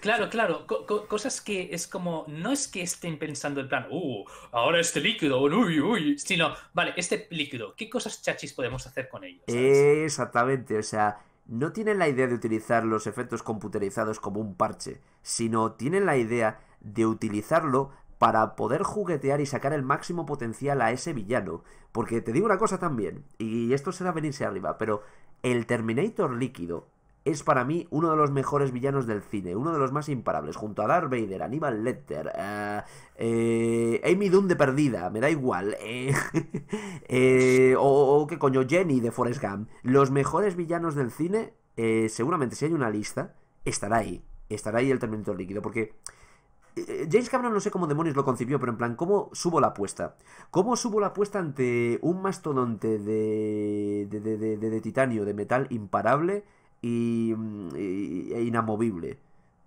Claro, claro, cosas que es como, no es que estén pensando en plan, uh, ahora este líquido, uy, uy, sino, vale, este líquido, ¿qué cosas chachis podemos hacer con ellos? Exactamente, o sea, no tienen la idea de utilizar los efectos computerizados como un parche, sino tienen la idea de utilizarlo para poder juguetear y sacar el máximo potencial a ese villano. Porque te digo una cosa también, y esto será venirse arriba, pero el Terminator líquido es para mí uno de los mejores villanos del cine, uno de los más imparables, junto a Darth Vader, Aníbal Lecter, eh, eh, Amy Doom de perdida, me da igual, eh, o, qué coño, Jenny de Forrest Gump. Los mejores villanos del cine, seguramente si hay una lista, estará ahí, estará ahí el Terminator líquido, porque... James Cameron no sé cómo demonios lo concibió, pero en plan, ¿cómo subo la apuesta? ¿Cómo subo la apuesta ante un mastodonte de, de, de, de titanio, de metal imparable y, mm, e inamovible.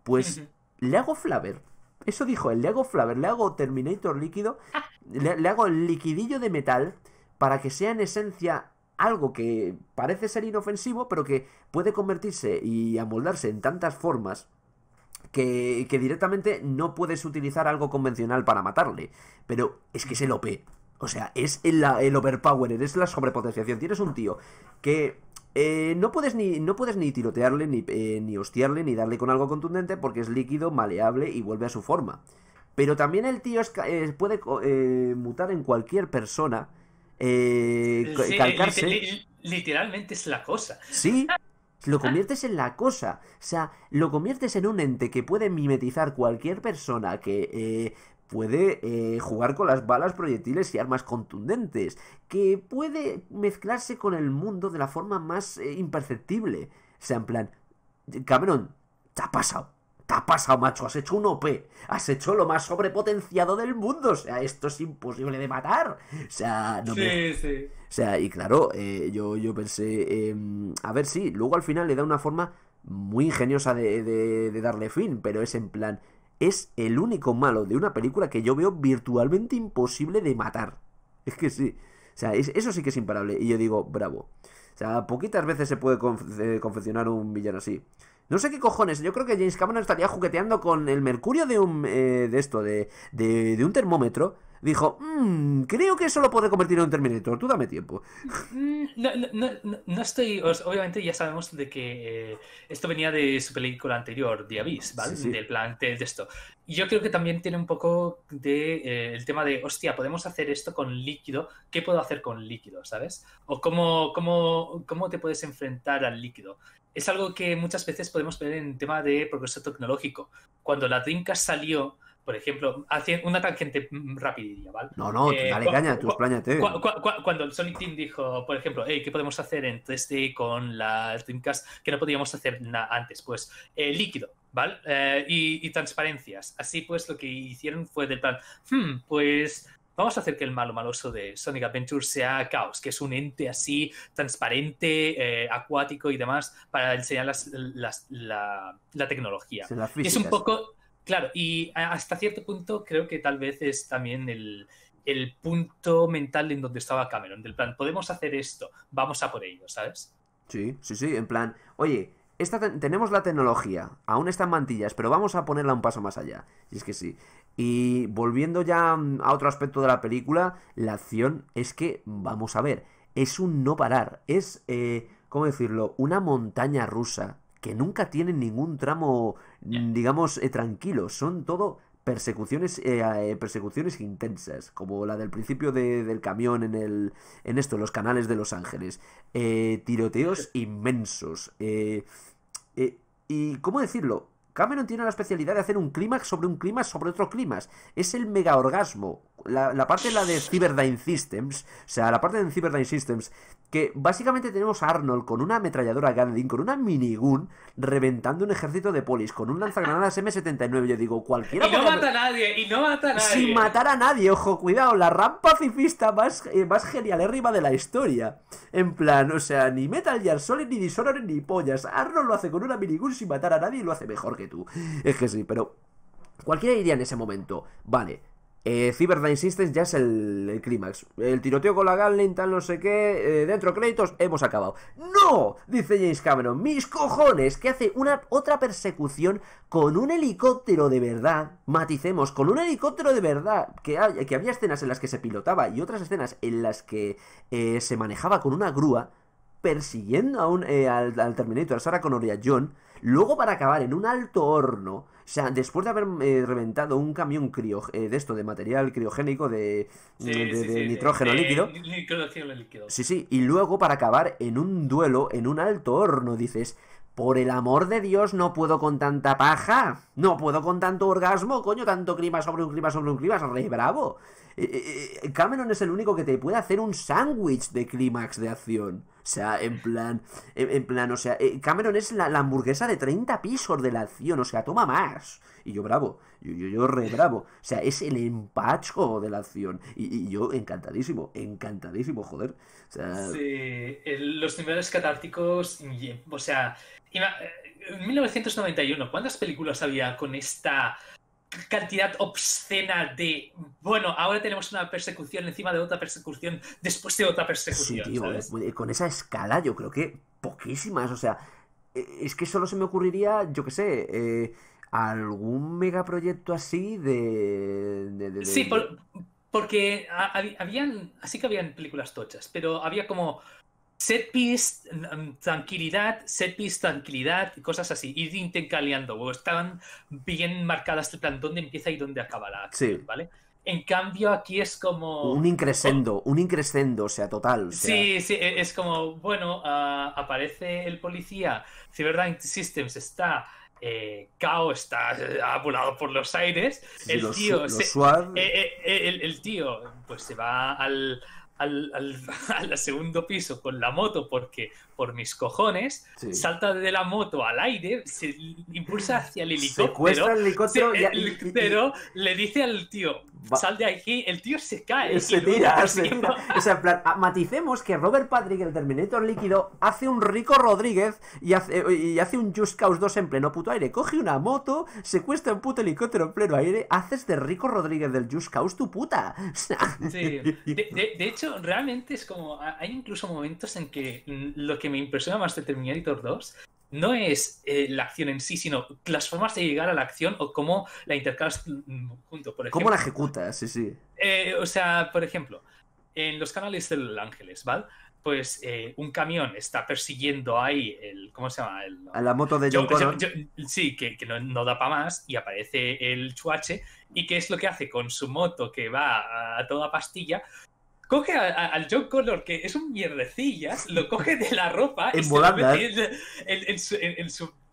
Pues le hago Flaver. Eso dijo él, le hago Flaver, le hago Terminator líquido, le, hago el liquidillo de metal para que sea en esencia algo que parece ser inofensivo, pero que puede convertirse y amoldarse en tantas formas que, que, directamente no puedes utilizar algo convencional para matarle. Pero es que es el OP. O sea, es el, overpower, es la sobrepotenciación. Tienes un tío que eh, no, puedes ni, no puedes ni tirotearle, ni, eh, ni hostiarle, ni darle con algo contundente porque es líquido, maleable y vuelve a su forma. Pero también el tío es, eh, puede mutar en cualquier persona, calcarse. literalmente es la cosa. Sí, lo conviertes en la cosa. O sea, lo conviertes en un ente que puede mimetizar cualquier persona, que puede eh, jugar con las balas, proyectiles y armas contundentes, que puede mezclarse con el mundo de la forma más eh, imperceptible. O sea, en plan, Cameron, te ha pasado, te ha pasado, macho, has hecho un OP, has hecho lo más sobrepotenciado del mundo, o sea, esto es imposible de matar. O sea, no sí, sí. O sea, y claro, eh, yo, pensé, em, a ver, sí, luego al final le da una forma muy ingeniosa de, darle fin, pero es en plan, es el único malo de una película que yo veo virtualmente imposible de matar. Es que sí. O sea, eso sí que es imparable. Y yo digo, bravo. O sea, poquitas veces se puede eh, confeccionar un villano así. No sé qué cojones, yo creo que James Cameron estaría jugueteando con el mercurio de un... Eh, de esto, de, de, de un termómetro dijo, mm, creo que eso lo puede convertir en un Terminator, tú dame tiempo. Mm, no, no, no, estoy, obviamente ya sabemos de que eh, esto venía de su película anterior, The Abyss, ¿vale? Del plan de, de, esto. Yo creo que también tiene un poco de eh, el tema de, hostia, podemos hacer esto con líquido, ¿qué puedo hacer con líquido, sabes? O cómo, cómo, cómo te puedes enfrentar al líquido es algo que muchas veces podemos ver en tema de progreso tecnológico. Cuando la Trinca salió, por ejemplo, haciendo una tangente mm, rápida, ¿vale? No, no, eh, dale caña, tú expláñate. cuando el Sonic Team dijo, por ejemplo, ¿qué podemos hacer en 3D con la Dreamcast que no podíamos hacer antes? Pues eh, líquido, ¿vale? Eh, y, transparencias. Así pues, lo que hicieron fue del plan, hmm, pues vamos a hacer que el malo maloso de Sonic Adventure sea Chaos, que es un ente así transparente, acuático y demás, para enseñar la, la, tecnología. Es un poco Claro, y hasta cierto punto creo que tal vez es también el, punto mental en donde estaba Cameron, del plan, podemos hacer esto, vamos a por ello, ¿sabes? Sí, sí, sí, en plan, oye, esta tenemos la tecnología, aún están mantillas, pero vamos a ponerla un paso más allá. Y es que sí. Y volviendo ya mm, a otro aspecto de la película, la acción es que, vamos a ver, es un no parar, es, eh, ¿cómo decirlo?, una montaña rusa que nunca tiene ningún tramo digamos, eh, tranquilos. Son todo persecuciones eh, eh, persecuciones intensas como la del principio del camión en el en esto los canales de Los Ángeles tiroteos inmensos y cómo decirlo Cameron tiene la especialidad de hacer un clímax sobre un clima sobre otro clímax. Es el mega orgasmo. La, parte de la de Cyberdyne Systems, o sea, la parte de Cyberdyne Systems, que básicamente tenemos a Arnold con una ametralladora Gatling, con una minigun, reventando un ejército de polis, con un lanzagranadas M79. Yo digo, cualquiera. Y no mata a nadie, y no mata a nadie. Sin matar a nadie, ojo, cuidado, la rampa pacifista más, eh, más genial arriba de la historia. En plan, o sea, ni Metal Gear Solid, ni Dishonored, ni pollas. Arnold lo hace con una minigun sin matar a nadie y lo hace mejor que Es que sí, pero cualquiera diría en ese momento, vale, eh, Cyberdyne Systems ya es el, clímax. El tiroteo con la Gatling, tal, no sé qué. dentro eh, dentro créditos, hemos acabado. ¡No! Dice James Cameron. ¡Mis cojones! Que hace una otra persecución con un helicóptero de verdad. Maticemos, con un helicóptero de verdad. Que, hay, que había escenas en las que se pilotaba y otras escenas en las que eh, se manejaba con una grúa persiguiendo a un, eh, al, Terminator, a Sarah Connor y John. Luego para acabar en un alto horno, o sea, después de haber eh, reventado un camión eh, de esto, de material criogénico, de, nitrógeno líquido. Sí, sí, y luego para acabar en un duelo, en un alto horno, dices, por el amor de Dios, no puedo con tanta paja. No puedo con tanto orgasmo, coño, tanto clima sobre un clima sobre un clima, rey bravo. Eh, Cameron es el único que te puede hacer un sándwich de clímax de acción. O sea, en plan, en, plan, o sea, eh, Cameron es la, hamburguesa de 30 pisos de la acción, o sea, toma más. Y yo bravo, yo, yo, re bravo. O sea, es el empacho de la acción. Y, yo encantadísimo, encantadísimo, joder. Sí, los niveles catárticos, o sea, mm, eh, en 1991, ¿cuántas películas había con esta cantidad obscena de, bueno, ahora tenemos una persecución encima de otra persecución, después de otra persecución. Eh, eh, con esa escala yo creo que poquísimas, o sea, eh, es que solo se me ocurriría, yo qué sé, algún megaproyecto así de... sí, porque habían, así que habían películas tochas, pero había como set piece, mm, mm, tranquilidad, set piece, tranquilidad, cosas así, ir intercaleando, están bien marcadas el este plan dónde empieza y dónde acaba la ¿vale? En cambio, aquí es como. Un increscendo, un increscendo, o sea, total. Sí, sí, e-, es como, bueno, ah, aparece el policía, Cyberdyne Systems está. Eh, está eh, ha volado por los aires. el tío. E-, e-, el tío, pues se va al al, al, al, segundo piso con la moto porque por mis cojones, salta de la moto al aire, se impulsa hacia el helicóptero. y, el, le dice al tío, Sal de aquí, el tío se cae. Eh, se tira, se tira. O sea, maticemos que Robert Patrick, el Terminator líquido, hace un rico Rodríguez y hace, y hace un Just Cause 2 en pleno puto aire. Coge una moto, secuestra un puto helicóptero en pleno aire, haces de rico Rodríguez del Just Cause tu puta. De, hecho, realmente es como. Hay incluso momentos en que mm, lo que me impresiona más de Terminator 2 no es eh, la acción en sí, sino las formas de llegar a la acción o cómo la intercalas mm, junto. Por ejemplo, ¿Cómo la ejecutas? Sí, sí. Eh, o sea, por ejemplo, en los canales del Ángeles, ¿vale? Pues eh, un camión está persiguiendo ahí el. ¿Cómo se llama? a la moto de John sí, que, no, no, da para más y aparece el Chuache. ¿Y qué es lo que hace con su moto que va a toda pastilla? coge al John Color que es un mierdecilla, lo coge de la ropa y en, su,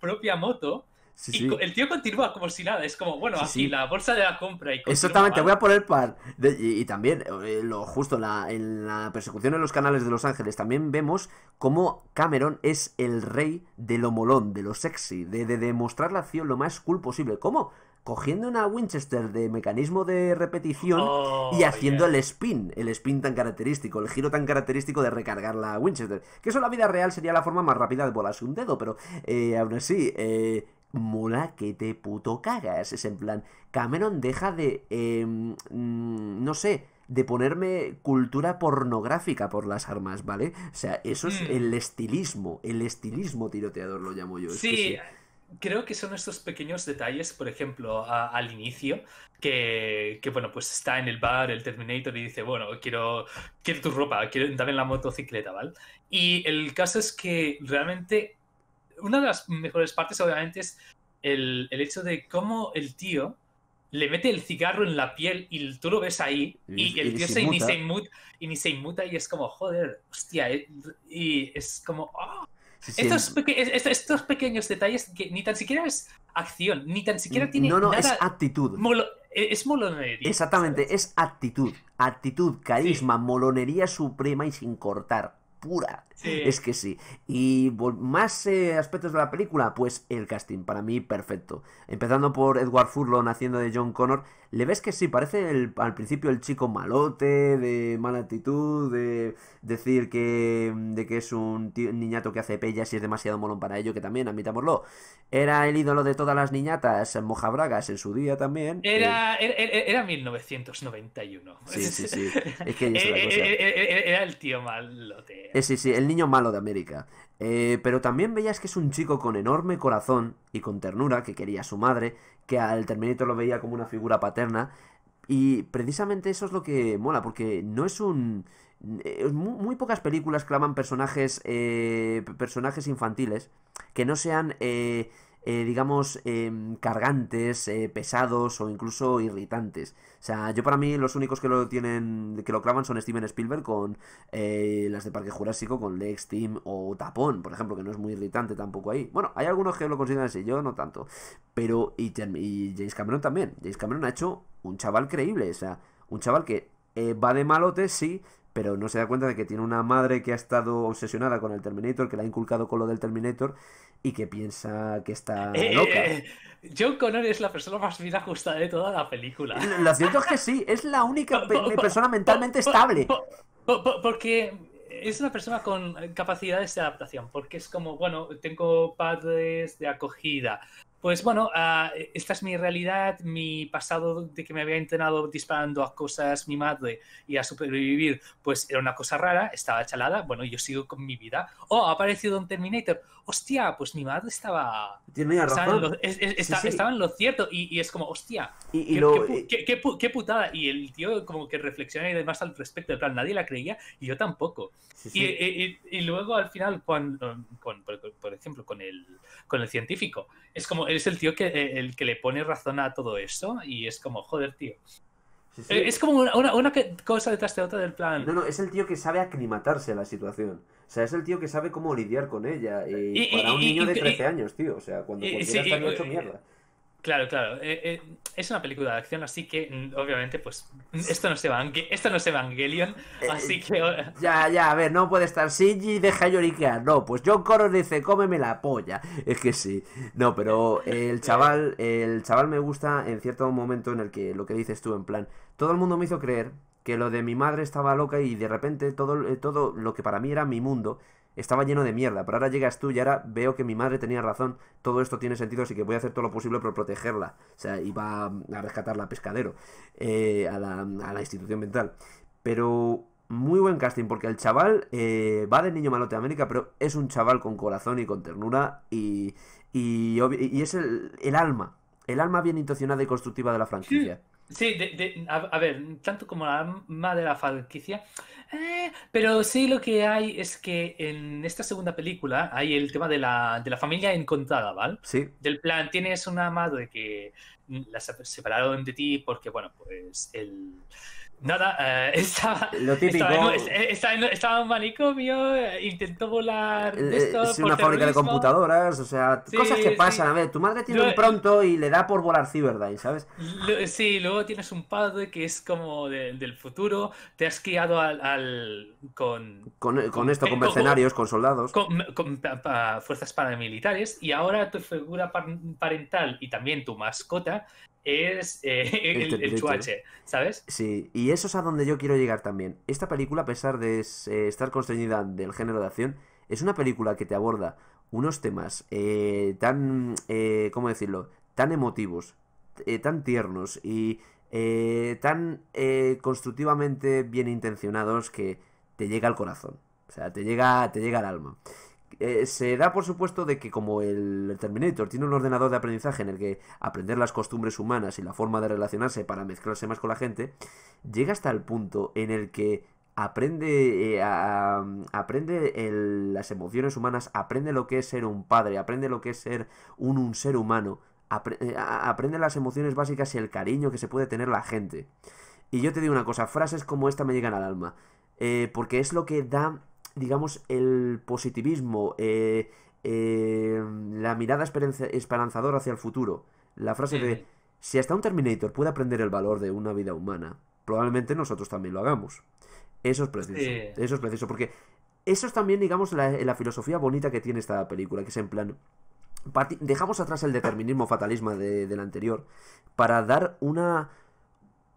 propia moto. y el tío continúa como si nada, es como, bueno, así, la bolsa de la compra Exactamente, voy a poner par. y, también, eh, lo justo, en la persecución en los canales de Los Ángeles, también vemos cómo Cameron es el rey de lo molón, de lo sexy, de, de demostrar la acción lo más cool posible. ¿Cómo? cogiendo una Winchester de mecanismo de repetición y oh, haciendo el spin, el spin tan característico, el giro tan característico de recargar la Winchester. Que eso en la vida real sería la forma más rápida de volarse un dedo, pero eh, aún así, eh, mola que te puto cagas. Es en plan, Cameron deja de, em, mm, no sé, de ponerme cultura pornográfica por las armas, ¿vale? O sea, eso es hmm. el estilismo, el estilismo tiroteador lo llamo yo. sí creo que son estos pequeños detalles, por ejemplo, al inicio, que, que, bueno, pues está en el bar el Terminator y dice, bueno, quiero, quiero tu ropa, quiero en la motocicleta, ¿vale? Y el caso es que realmente una de las mejores partes obviamente es el, el hecho de cómo el tío le mete el cigarro en la piel y tú lo ves ahí y, y el tío se, ni se inmuta, y es como, joder, hostia, eh, y es como, ah" estos, pequeños detalles que ni tan siquiera es acción, ni tan siquiera mm, tiene. No, no, es actitud. E, es molonería. Exactamente, es actitud. Actitud, carisma, molonería suprema y sin cortar. Pura. Es que sí. Y más eh, aspectos de la película, pues el casting, para mí perfecto. Empezando por Edward Furlong haciendo de John Connor le ves que sí, parece al principio el chico malote, de mala actitud, de decir que, de que es un niñato que hace pellas y es demasiado molón para ello, que también, admitámoslo. Era el ídolo de todas las niñatas, en Mojabragas en su día también. Era, eh, era, 1991. Sí, sí, sí. Es que eh, eh, era el tío malote. sí, sí, el niño malo de América. pero también veías que es un chico con enorme corazón y con ternura que quería a su madre que al Terminator lo veía como una figura paterna. Y precisamente eso es lo que mola, porque no es un... Eh, muy, pocas películas claman personajes, eh, personajes infantiles que no sean... Eh, eh, digamos, em, cargantes, eh, pesados o incluso irritantes. O sea, yo para mí los únicos que lo tienen, que lo clavan son Steven Spielberg con eh, las de Parque Jurásico, con Lex, Team o Tapón, por ejemplo, que no es muy irritante tampoco ahí. Bueno, hay algunos que lo consideran así, yo no tanto. Pero, y, y James Cameron también. James Cameron ha hecho un chaval creíble, o sea, un chaval que va de malote, sí, pero no se da cuenta de que tiene una madre que ha estado obsesionada con el Terminator, que la ha inculcado con lo del Terminator, y que piensa que está eh, loca. Eh, eh, John Connor es la persona más bien ajustada de toda la película. Lo cierto es que sí, es la única persona mentalmente estable. Porque es una persona con capacidades de adaptación, porque es como, bueno, tengo padres de acogida. Pues bueno, ah, esta es mi realidad, mi pasado de que me había entrenado disparando a cosas mi madre y a supervivir pues era una cosa rara, estaba chalada, bueno, yo sigo con mi vida. Oh, ha aparecido un Terminator hostia, pues mi madre estaba. Estaba en lo, cierto. Y, es como, hostia. qué, putada. Y el tío, como que reflexiona y demás al respecto. De plan, nadie la creía y yo tampoco. Eh, y, luego al final, cuando, por, ejemplo, con el, con el científico, es como, es el tío que, eh, el que le pone razón a todo eso. Y es como, joder, tío. Eh, es como una, cosa detrás de otra del plan. No, no, es el tío que sabe aclimatarse a la situación. O sea, es el tío que sabe cómo lidiar con ella. Eh, y, para un niño de 13 años, tío. O sea, cuando mierda. Claro, claro. Eh, eh, es una película de acción, así que obviamente, pues, esto no se va, esto no Evangelion, eh, así que... ya, ya, a ver, no puede estar y deja lloriquear. No, pues John Connor dice, cómeme la polla. Es que sí. No, pero el chaval, el chaval me gusta en cierto momento en el que lo que dices tú, en plan, todo el mundo me hizo creer que lo de mi madre estaba loca y de repente todo, todo lo que para mí era mi mundo estaba lleno de mierda, pero ahora llegas tú y ahora veo que mi madre tenía razón, todo esto tiene sentido, así que voy a hacer todo lo posible por protegerla. O sea, iba a rescatarla a Pescadero, eh, a, la, institución mental. Pero muy buen casting, porque el chaval eh, va de niño malote a América, pero es un chaval con corazón y con ternura y, es el, alma, el alma bien intencionada y constructiva de la franquicia. Sí, de, a, ver, tanto como la madre de la falquicia eh, pero sí lo que hay es que en esta segunda película hay el tema de la, de la familia encontrada, ¿vale? Sí. Del plan, tienes una madre que la separaron de ti porque, bueno, pues el Nada, eh, estaba, Lo estaba, en, eh, manicomio, eh, intentó volar. es una fábrica de computadoras, o sea, cosas que pasan. A ver, tu madre tiene un pronto y le da por volar Cyberdyne, ¿sabes? sí, luego tienes un padre que es como del futuro, te has criado al, con, esto, con mercenarios, con, soldados. Con, fuerzas paramilitares y ahora tu figura parental y también tu mascota es eh, el, chuache, ¿sabes? Sí, y eso es a donde yo quiero llegar también. Esta película, a pesar de eh, estar constreñida del género de acción, es una película que te aborda unos temas eh, tan, eh, ¿cómo decirlo?, tan emotivos, tan tiernos y tan constructivamente bien intencionados que te llega al corazón, o sea, te llega, te llega al alma. Eh, se da por supuesto de que como el Terminator tiene un ordenador de aprendizaje en el que aprender las costumbres humanas y la forma de relacionarse para mezclarse más con la gente, llega hasta el punto en el que aprende, eh, aprende las emociones humanas, aprende lo que es ser un padre, aprende lo que es ser un, ser humano, eh, aprende las emociones básicas y el cariño que se puede tener la gente. Y yo te digo una cosa, frases como esta me llegan al alma, porque es lo que da digamos, el positivismo, eh, eh, la mirada esperanzadora hacia el futuro. La frase de, si hasta un Terminator puede aprender el valor de una vida humana, probablemente nosotros también lo hagamos. Eso es preciso. Eso es preciso, porque eso es también, digamos, la, filosofía bonita que tiene esta película, que es en plan... Dejamos atrás el determinismo fatalismo del anterior para dar una,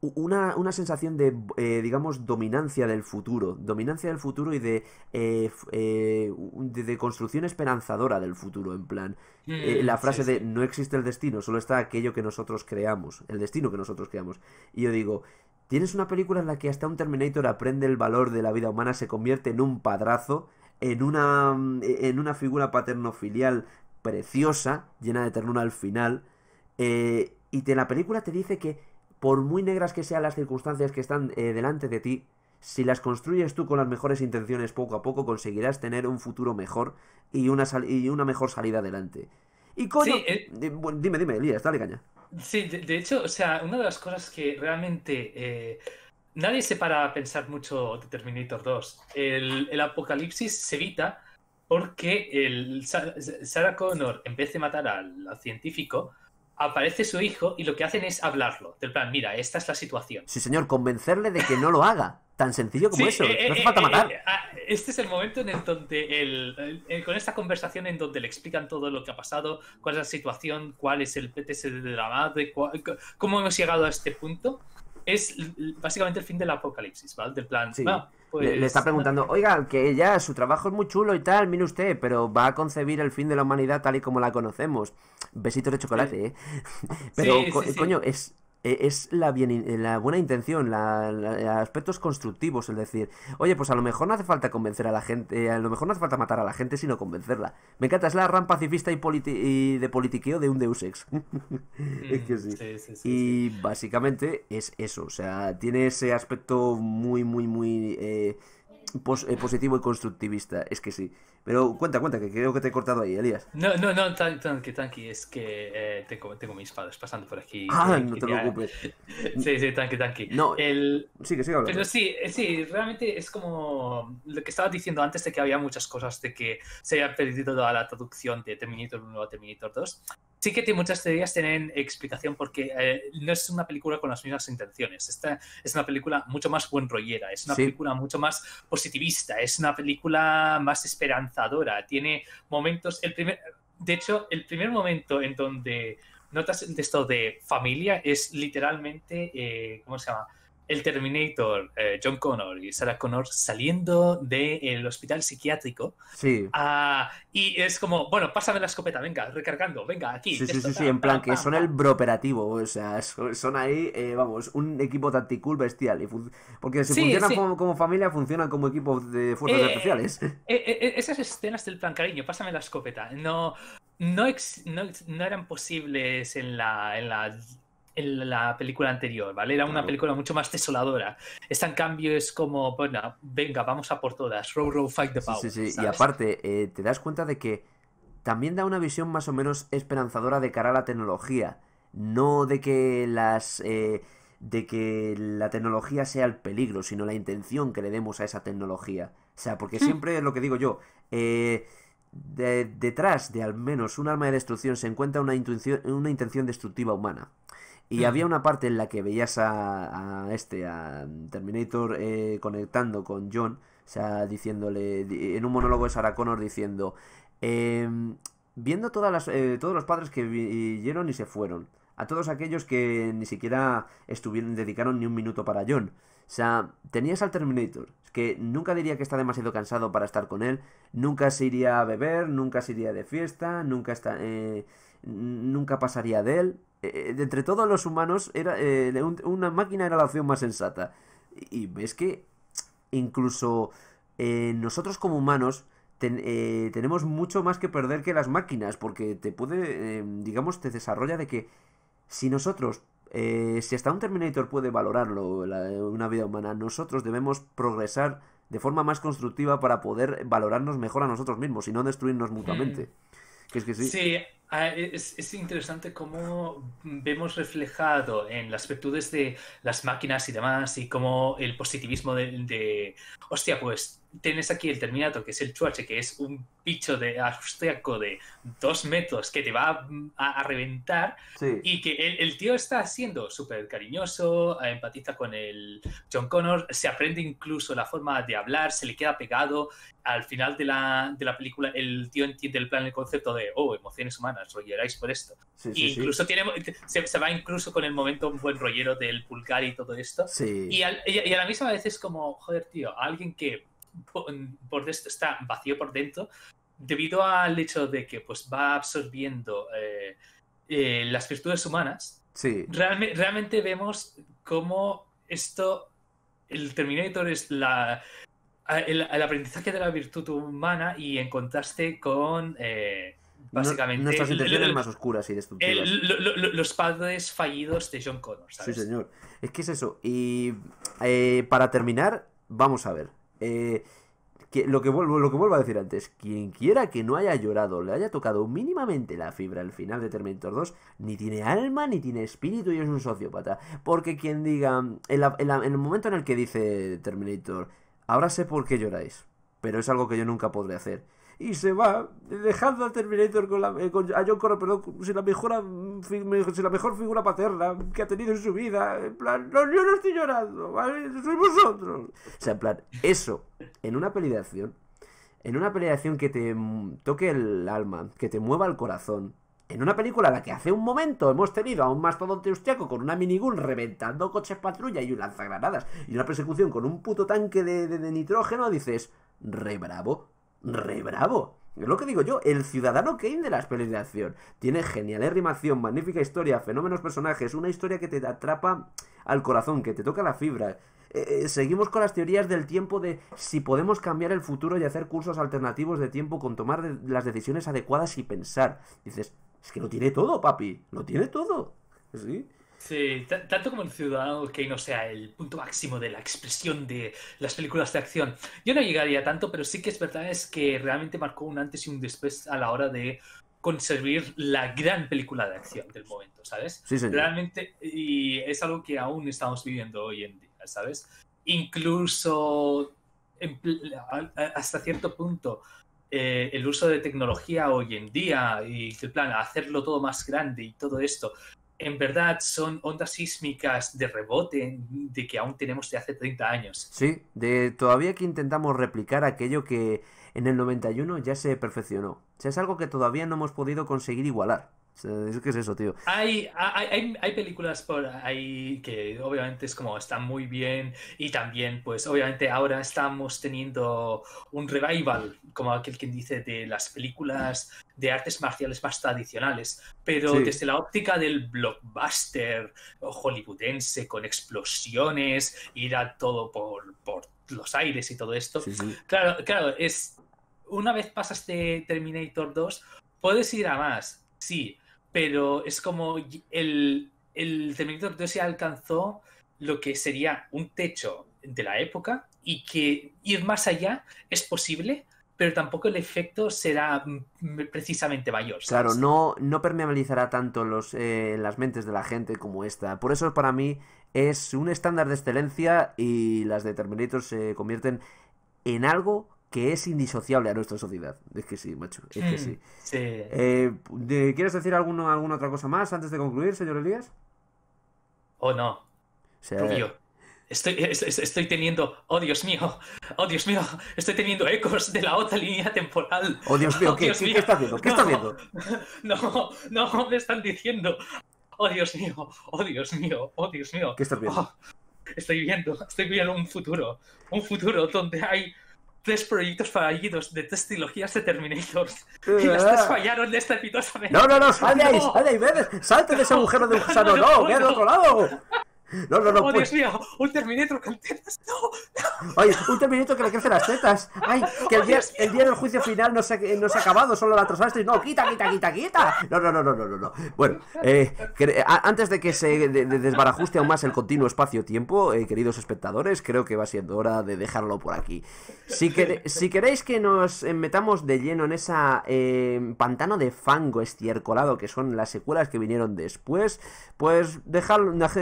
una, sensación de, eh, digamos, dominancia del futuro, dominancia del futuro y de, eh, eh, de, construcción esperanzadora del futuro, en plan. Mm, la frase de no existe el destino, solo está aquello que nosotros creamos, el destino que nosotros creamos. Y yo digo, tienes una película en la que hasta un Terminator aprende el valor de la vida humana, se convierte en un padrazo, en una, mm, en una figura paterno-filial preciosa, llena de ternura al final, y te, la película te dice que por muy negras que sean las circunstancias que están eh, delante de ti, si las construyes tú con las mejores intenciones poco a poco, conseguirás tener un futuro mejor y una, y una mejor salida adelante. Y coño, eh. dime, dime, Elías, dale caña. Sí, de, hecho, o sea, una de las cosas que realmente eh, nadie se para a pensar mucho de Terminator 2, el, apocalipsis se evita porque el, Sarah Connor, en vez de matar al científico, aparece su hijo y lo que hacen es hablarlo. Del plan, mira, esta es la situación. Sí, señor, convencerle de que no lo haga. Tan sencillo como eso. Eh, no hace eh, falta eh, matar. Ah, este es el momento en el donde, el, con esta conversación en donde le explican todo lo que ha pasado, cuál es la situación, cuál es el PTSD de la madre, cómo hemos llegado a este punto es básicamente el fin del apocalipsis, ¿vale? Del plan. Sí. le, pues, está preguntando, oiga, que ya su trabajo es muy chulo y tal, mire usted, pero va a concebir el fin de la humanidad tal y como la conocemos. Besitos de chocolate, ¿eh? Pero, coño, es, e-, es la, buena intención, la, aspectos constructivos, es decir, oye, pues a lo mejor no hace falta convencer a la gente, eh, a lo mejor no hace falta matar a la gente, sino convencerla. Me encanta, es la ram pacifista y, de politiqueo de un Deus Ex. Mm, es que sí. y básicamente es eso, o sea, tiene ese aspecto muy, muy, muy eh, eh, positivo y constructivista, es que sí. Pero cuenta, cuenta, que creo que te he cortado ahí, Elías. No, no, no, tranqui, tranqui, es que eh, tengo, tengo, mis padres pasando por aquí. Ah, no te preocupes. sí, sí, tranqui, tranqui. No, el... sí, que sigue hablando. Pero sí, eh, sí, realmente es como lo que estaba diciendo antes de que había muchas cosas de que se había perdido toda la traducción de Terminator 1 a Terminator 2. Sí que muchas teorías tienen explicación porque eh, no es una película con las mismas intenciones. Esta es una película mucho más buen rollera, es una película mucho más positivista, es una película más esperanza tiene momentos. El primer, de hecho, el primer momento en donde notas esto de familia es literalmente. Eh, ¿Cómo se llama? el Terminator, eh, John Connor y Sarah Connor saliendo del hospital psiquiátrico. Sí. Ah, y es como, bueno, pásame la escopeta, venga, recargando, venga, aquí. Sí, sí, sí, en plan que son el operativo, o sea, son, ahí, eh, vamos, un equipo tactical bestial. Y porque si funcionan Como, familia, funcionan como equipo de fuerzas eh, especiales. esas escenas del plan, cariño, pásame la escopeta. No, no, no, eran posibles en la, en la en la película anterior, ¿vale? Era una película mucho más desoladora. Esta, en cambio, es como, bueno, venga, vamos a por todas. Row, row, fight the power. Sí, sí, Y aparte, eh, te das cuenta de que también da una visión más o menos esperanzadora de cara a la tecnología. No de que las. Eh, de que la tecnología sea el peligro, sino la intención que le demos a esa tecnología. O sea, porque mm. siempre es lo que digo yo. Eh, detrás de al menos un arma de destrucción se encuentra una, intuición, una intención destructiva humana. Y había una parte en la que veías a, este, a Terminator eh, conectando con John, o sea, diciéndole, en un monólogo de Sarah Connor diciendo, em, viendo todas eh, todos los padres que vinieron y se fueron, a todos aquellos que ni siquiera estuvieron, dedicaron ni un minuto para John. O sea, tenías al Terminator, que nunca diría que está demasiado cansado para estar con él, nunca se iría a beber, nunca se iría de fiesta, nunca está... Eh, nunca pasaría de él. Eh, eh, de entre todos los humanos, era, eh, una máquina era la opción más sensata. Y, ves que incluso nosotros como humanos tenemos mucho más que perder que las máquinas, porque te puede, digamos, te desarrolla de que si nosotros, si hasta un Terminator puede valorarlo, una vida humana, nosotros debemos progresar de forma más constructiva para poder valorarnos mejor a nosotros mismos y no destruirnos mutuamente. Mm. Que es que sí. sí. Ah, e, es, es, interesante cómo vemos reflejado en las virtudes de las máquinas y demás y cómo el positivismo de, de hostia, pues tienes aquí el Terminator, que es el Chuache, que es un bicho de austriaco de dos metros que te va a, reventar. Y que el, tío está siendo súper cariñoso, empatiza con el John Connor, se aprende incluso la forma de hablar, se le queda pegado. Al final de la, película, el tío entiende el plan, el concepto de, oh, emociones humanas, rolleráis por esto. incluso tiene, se, va incluso con el momento un buen rollero del pulgar y todo esto. y a la misma vez es como, joder, tío, alguien que por, está vacío por dentro debido al hecho de que pues, va absorbiendo eh, eh, las virtudes humanas. Sí. realmente vemos cómo esto, el Terminator es la, el, aprendizaje de la virtud humana y en contraste con... Eh, básicamente. Nuestras intenciones más oscuras y destructivas. los padres fallidos de John Connor, Sí, señor. Es que es eso. Y para terminar, vamos a ver. Eh, lo, que vuelvo, lo que vuelvo a decir antes, quien quiera que no haya llorado, le haya tocado mínimamente la fibra al final de Terminator 2, ni tiene alma, ni tiene espíritu y es un sociópata. Porque quien diga, en, en el momento en el que dice Terminator, ahora sé por qué lloráis, pero es algo que yo nunca podré hacer y se va, dejando al Terminator con la, eh, con, a John Connor, perdón, sin la, mejor la mejor figura paterna que ha tenido en su vida. En plan, yo no estoy llorando, ¿vale? Soy vosotros. O sea, en plan, eso, en una peli acción, en una peleación que te toque el alma, que te mueva el corazón, en una película en la que hace un momento hemos tenido a un mastodonte austriaco con una minigun reventando coches patrulla y un lanzagranadas y una persecución con un puto tanque de, de, de nitrógeno, dices, re bravo, re bravo. Es lo que digo yo, el ciudadano Kane de las películas de acción. Tiene genial rimación, magnífica historia, fenómenos personajes, una historia que te atrapa al corazón, que te toca la fibra. Eh, eh, seguimos con las teorías del tiempo de si podemos cambiar el futuro y hacer cursos alternativos de tiempo con tomar las decisiones adecuadas y pensar. Dices, es que no tiene todo, papi, no tiene todo. ¿Sí? Sí, tanto como el Ciudadano que no sea, el punto máximo de la expresión de las películas de acción. Yo no llegaría tanto, pero sí que es verdad es que realmente marcó un antes y un después a la hora de conservar la gran película de acción del momento, ¿sabes? Sí, Realmente, y es algo que aún estamos viviendo hoy en día, ¿sabes? Incluso hasta cierto punto, eh, el uso de tecnología hoy en día y el plan hacerlo todo más grande y todo esto en verdad son ondas sísmicas de rebote de que aún tenemos de hace 30 años. Sí, de todavía que intentamos replicar aquello que en el 91 ya se perfeccionó. O sea, es algo que todavía no hemos podido conseguir igualar. Es es eso, tío. Hay, películas por ahí que obviamente es como están muy bien y también pues obviamente ahora estamos teniendo un revival, como aquel quien dice, de las películas de artes marciales más tradicionales, pero desde la óptica del blockbuster hollywoodense con explosiones, ir a todo por, los aires y todo esto. Claro, claro, es una vez pasas de Terminator 2, puedes ir a más, sí, pero es como el, el Terminator 2 alcanzó lo que sería un techo de la época y que ir más allá es posible, pero tampoco el efecto será precisamente mayor. Claro, no, no permeabilizará tanto los, eh, las mentes de la gente como esta. Por eso para mí es un estándar de excelencia y las de Terminator se convierten en algo que es indisociable a nuestra sociedad. Es que sí, macho, es que sí. Eh, ¿Quieres decir alguna otra cosa más antes de concluir, señor Elías? o no. Estoy, teniendo, oh Dios mío, oh Dios mío, estoy teniendo ecos de la otra línea temporal. Oh Dios mío, oh, ¿qué, está haciendo? ¿Qué no, No, no, me están diciendo, oh Dios mío, oh Dios mío, oh Dios mío. ¿Qué estás viendo? Oh, estoy viendo, estoy viendo un futuro, un futuro donde hay tres proyectos fallidos de tres trilogías de Terminator. y las tres fallaron de No, no, no, no. ahí, salte de ese agujero de un gusano, no, no, al otro lado. No, no, no. Oh, pues. Dios mío! ¡Un Terminator ¡Un que le crecen las tetas! ¡Ay! Que el oh, día, el del juicio final no se, eh, no ha acabado, solo la ¡No! ¡Quita, quita, quita, quita! No, no, no, no, no, no. Bueno, eh, antes de que se desbarajuste aún más el continuo espacio-tiempo, eh, queridos espectadores, creo que va siendo hora de dejarlo por aquí. Si, queréis que nos metamos de lleno en esa em, pantano de fango estiércolado que son las secuelas que vinieron después, pues dejad, los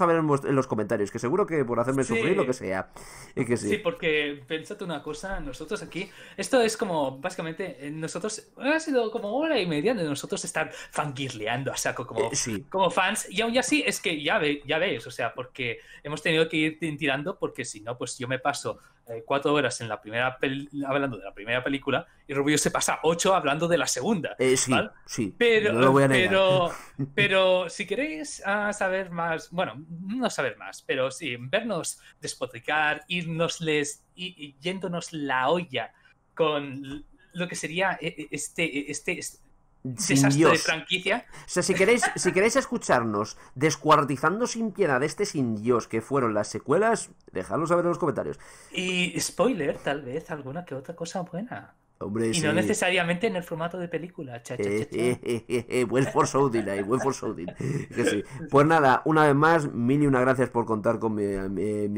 a ver en, los comentarios, que seguro que por hacerme sufrir lo que sea. Y que sí. porque pensate una cosa, nosotros aquí, esto es como, básicamente, eh, nosotros, ha sido como hora y media de nosotros estar fangirleando a saco como, eh, como fans, y aún así es que ya, ve, ya veis, o sea, porque hemos tenido que ir tirando, porque si no, pues yo me paso cuatro horas en la primera hablando de la primera película y Rubio se pasa ocho hablando de la segunda. Eh, sí, sí, pero, Pero, si queréis ah, saber más, bueno, no saber más, pero sí, vernos despotricar, irnosles y, yéndonos la olla con lo que sería e, e, este, e, este, este desastre de franquicia. si queréis, si queréis escucharnos descuartizando sin piedad este sin Dios que fueron las secuelas, dejadlo saber en los comentarios. Y spoiler, tal vez alguna que otra cosa buena. Hombre, y no necesariamente en el formato de película. for Pues nada, una vez más, mil y una gracias por contar con mi,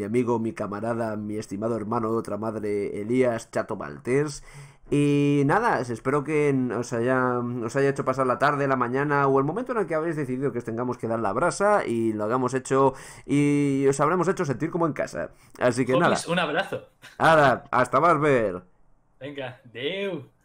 amigo, mi camarada, mi estimado hermano, otra madre, Elías Chato y nada, espero que os haya, haya hecho pasar la tarde, la mañana o el momento en el que habéis decidido que os tengamos que dar la brasa y lo hagamos hecho y os habremos hecho sentir como en casa. Así que nada. Un abrazo. hasta más ver. Venga, deu.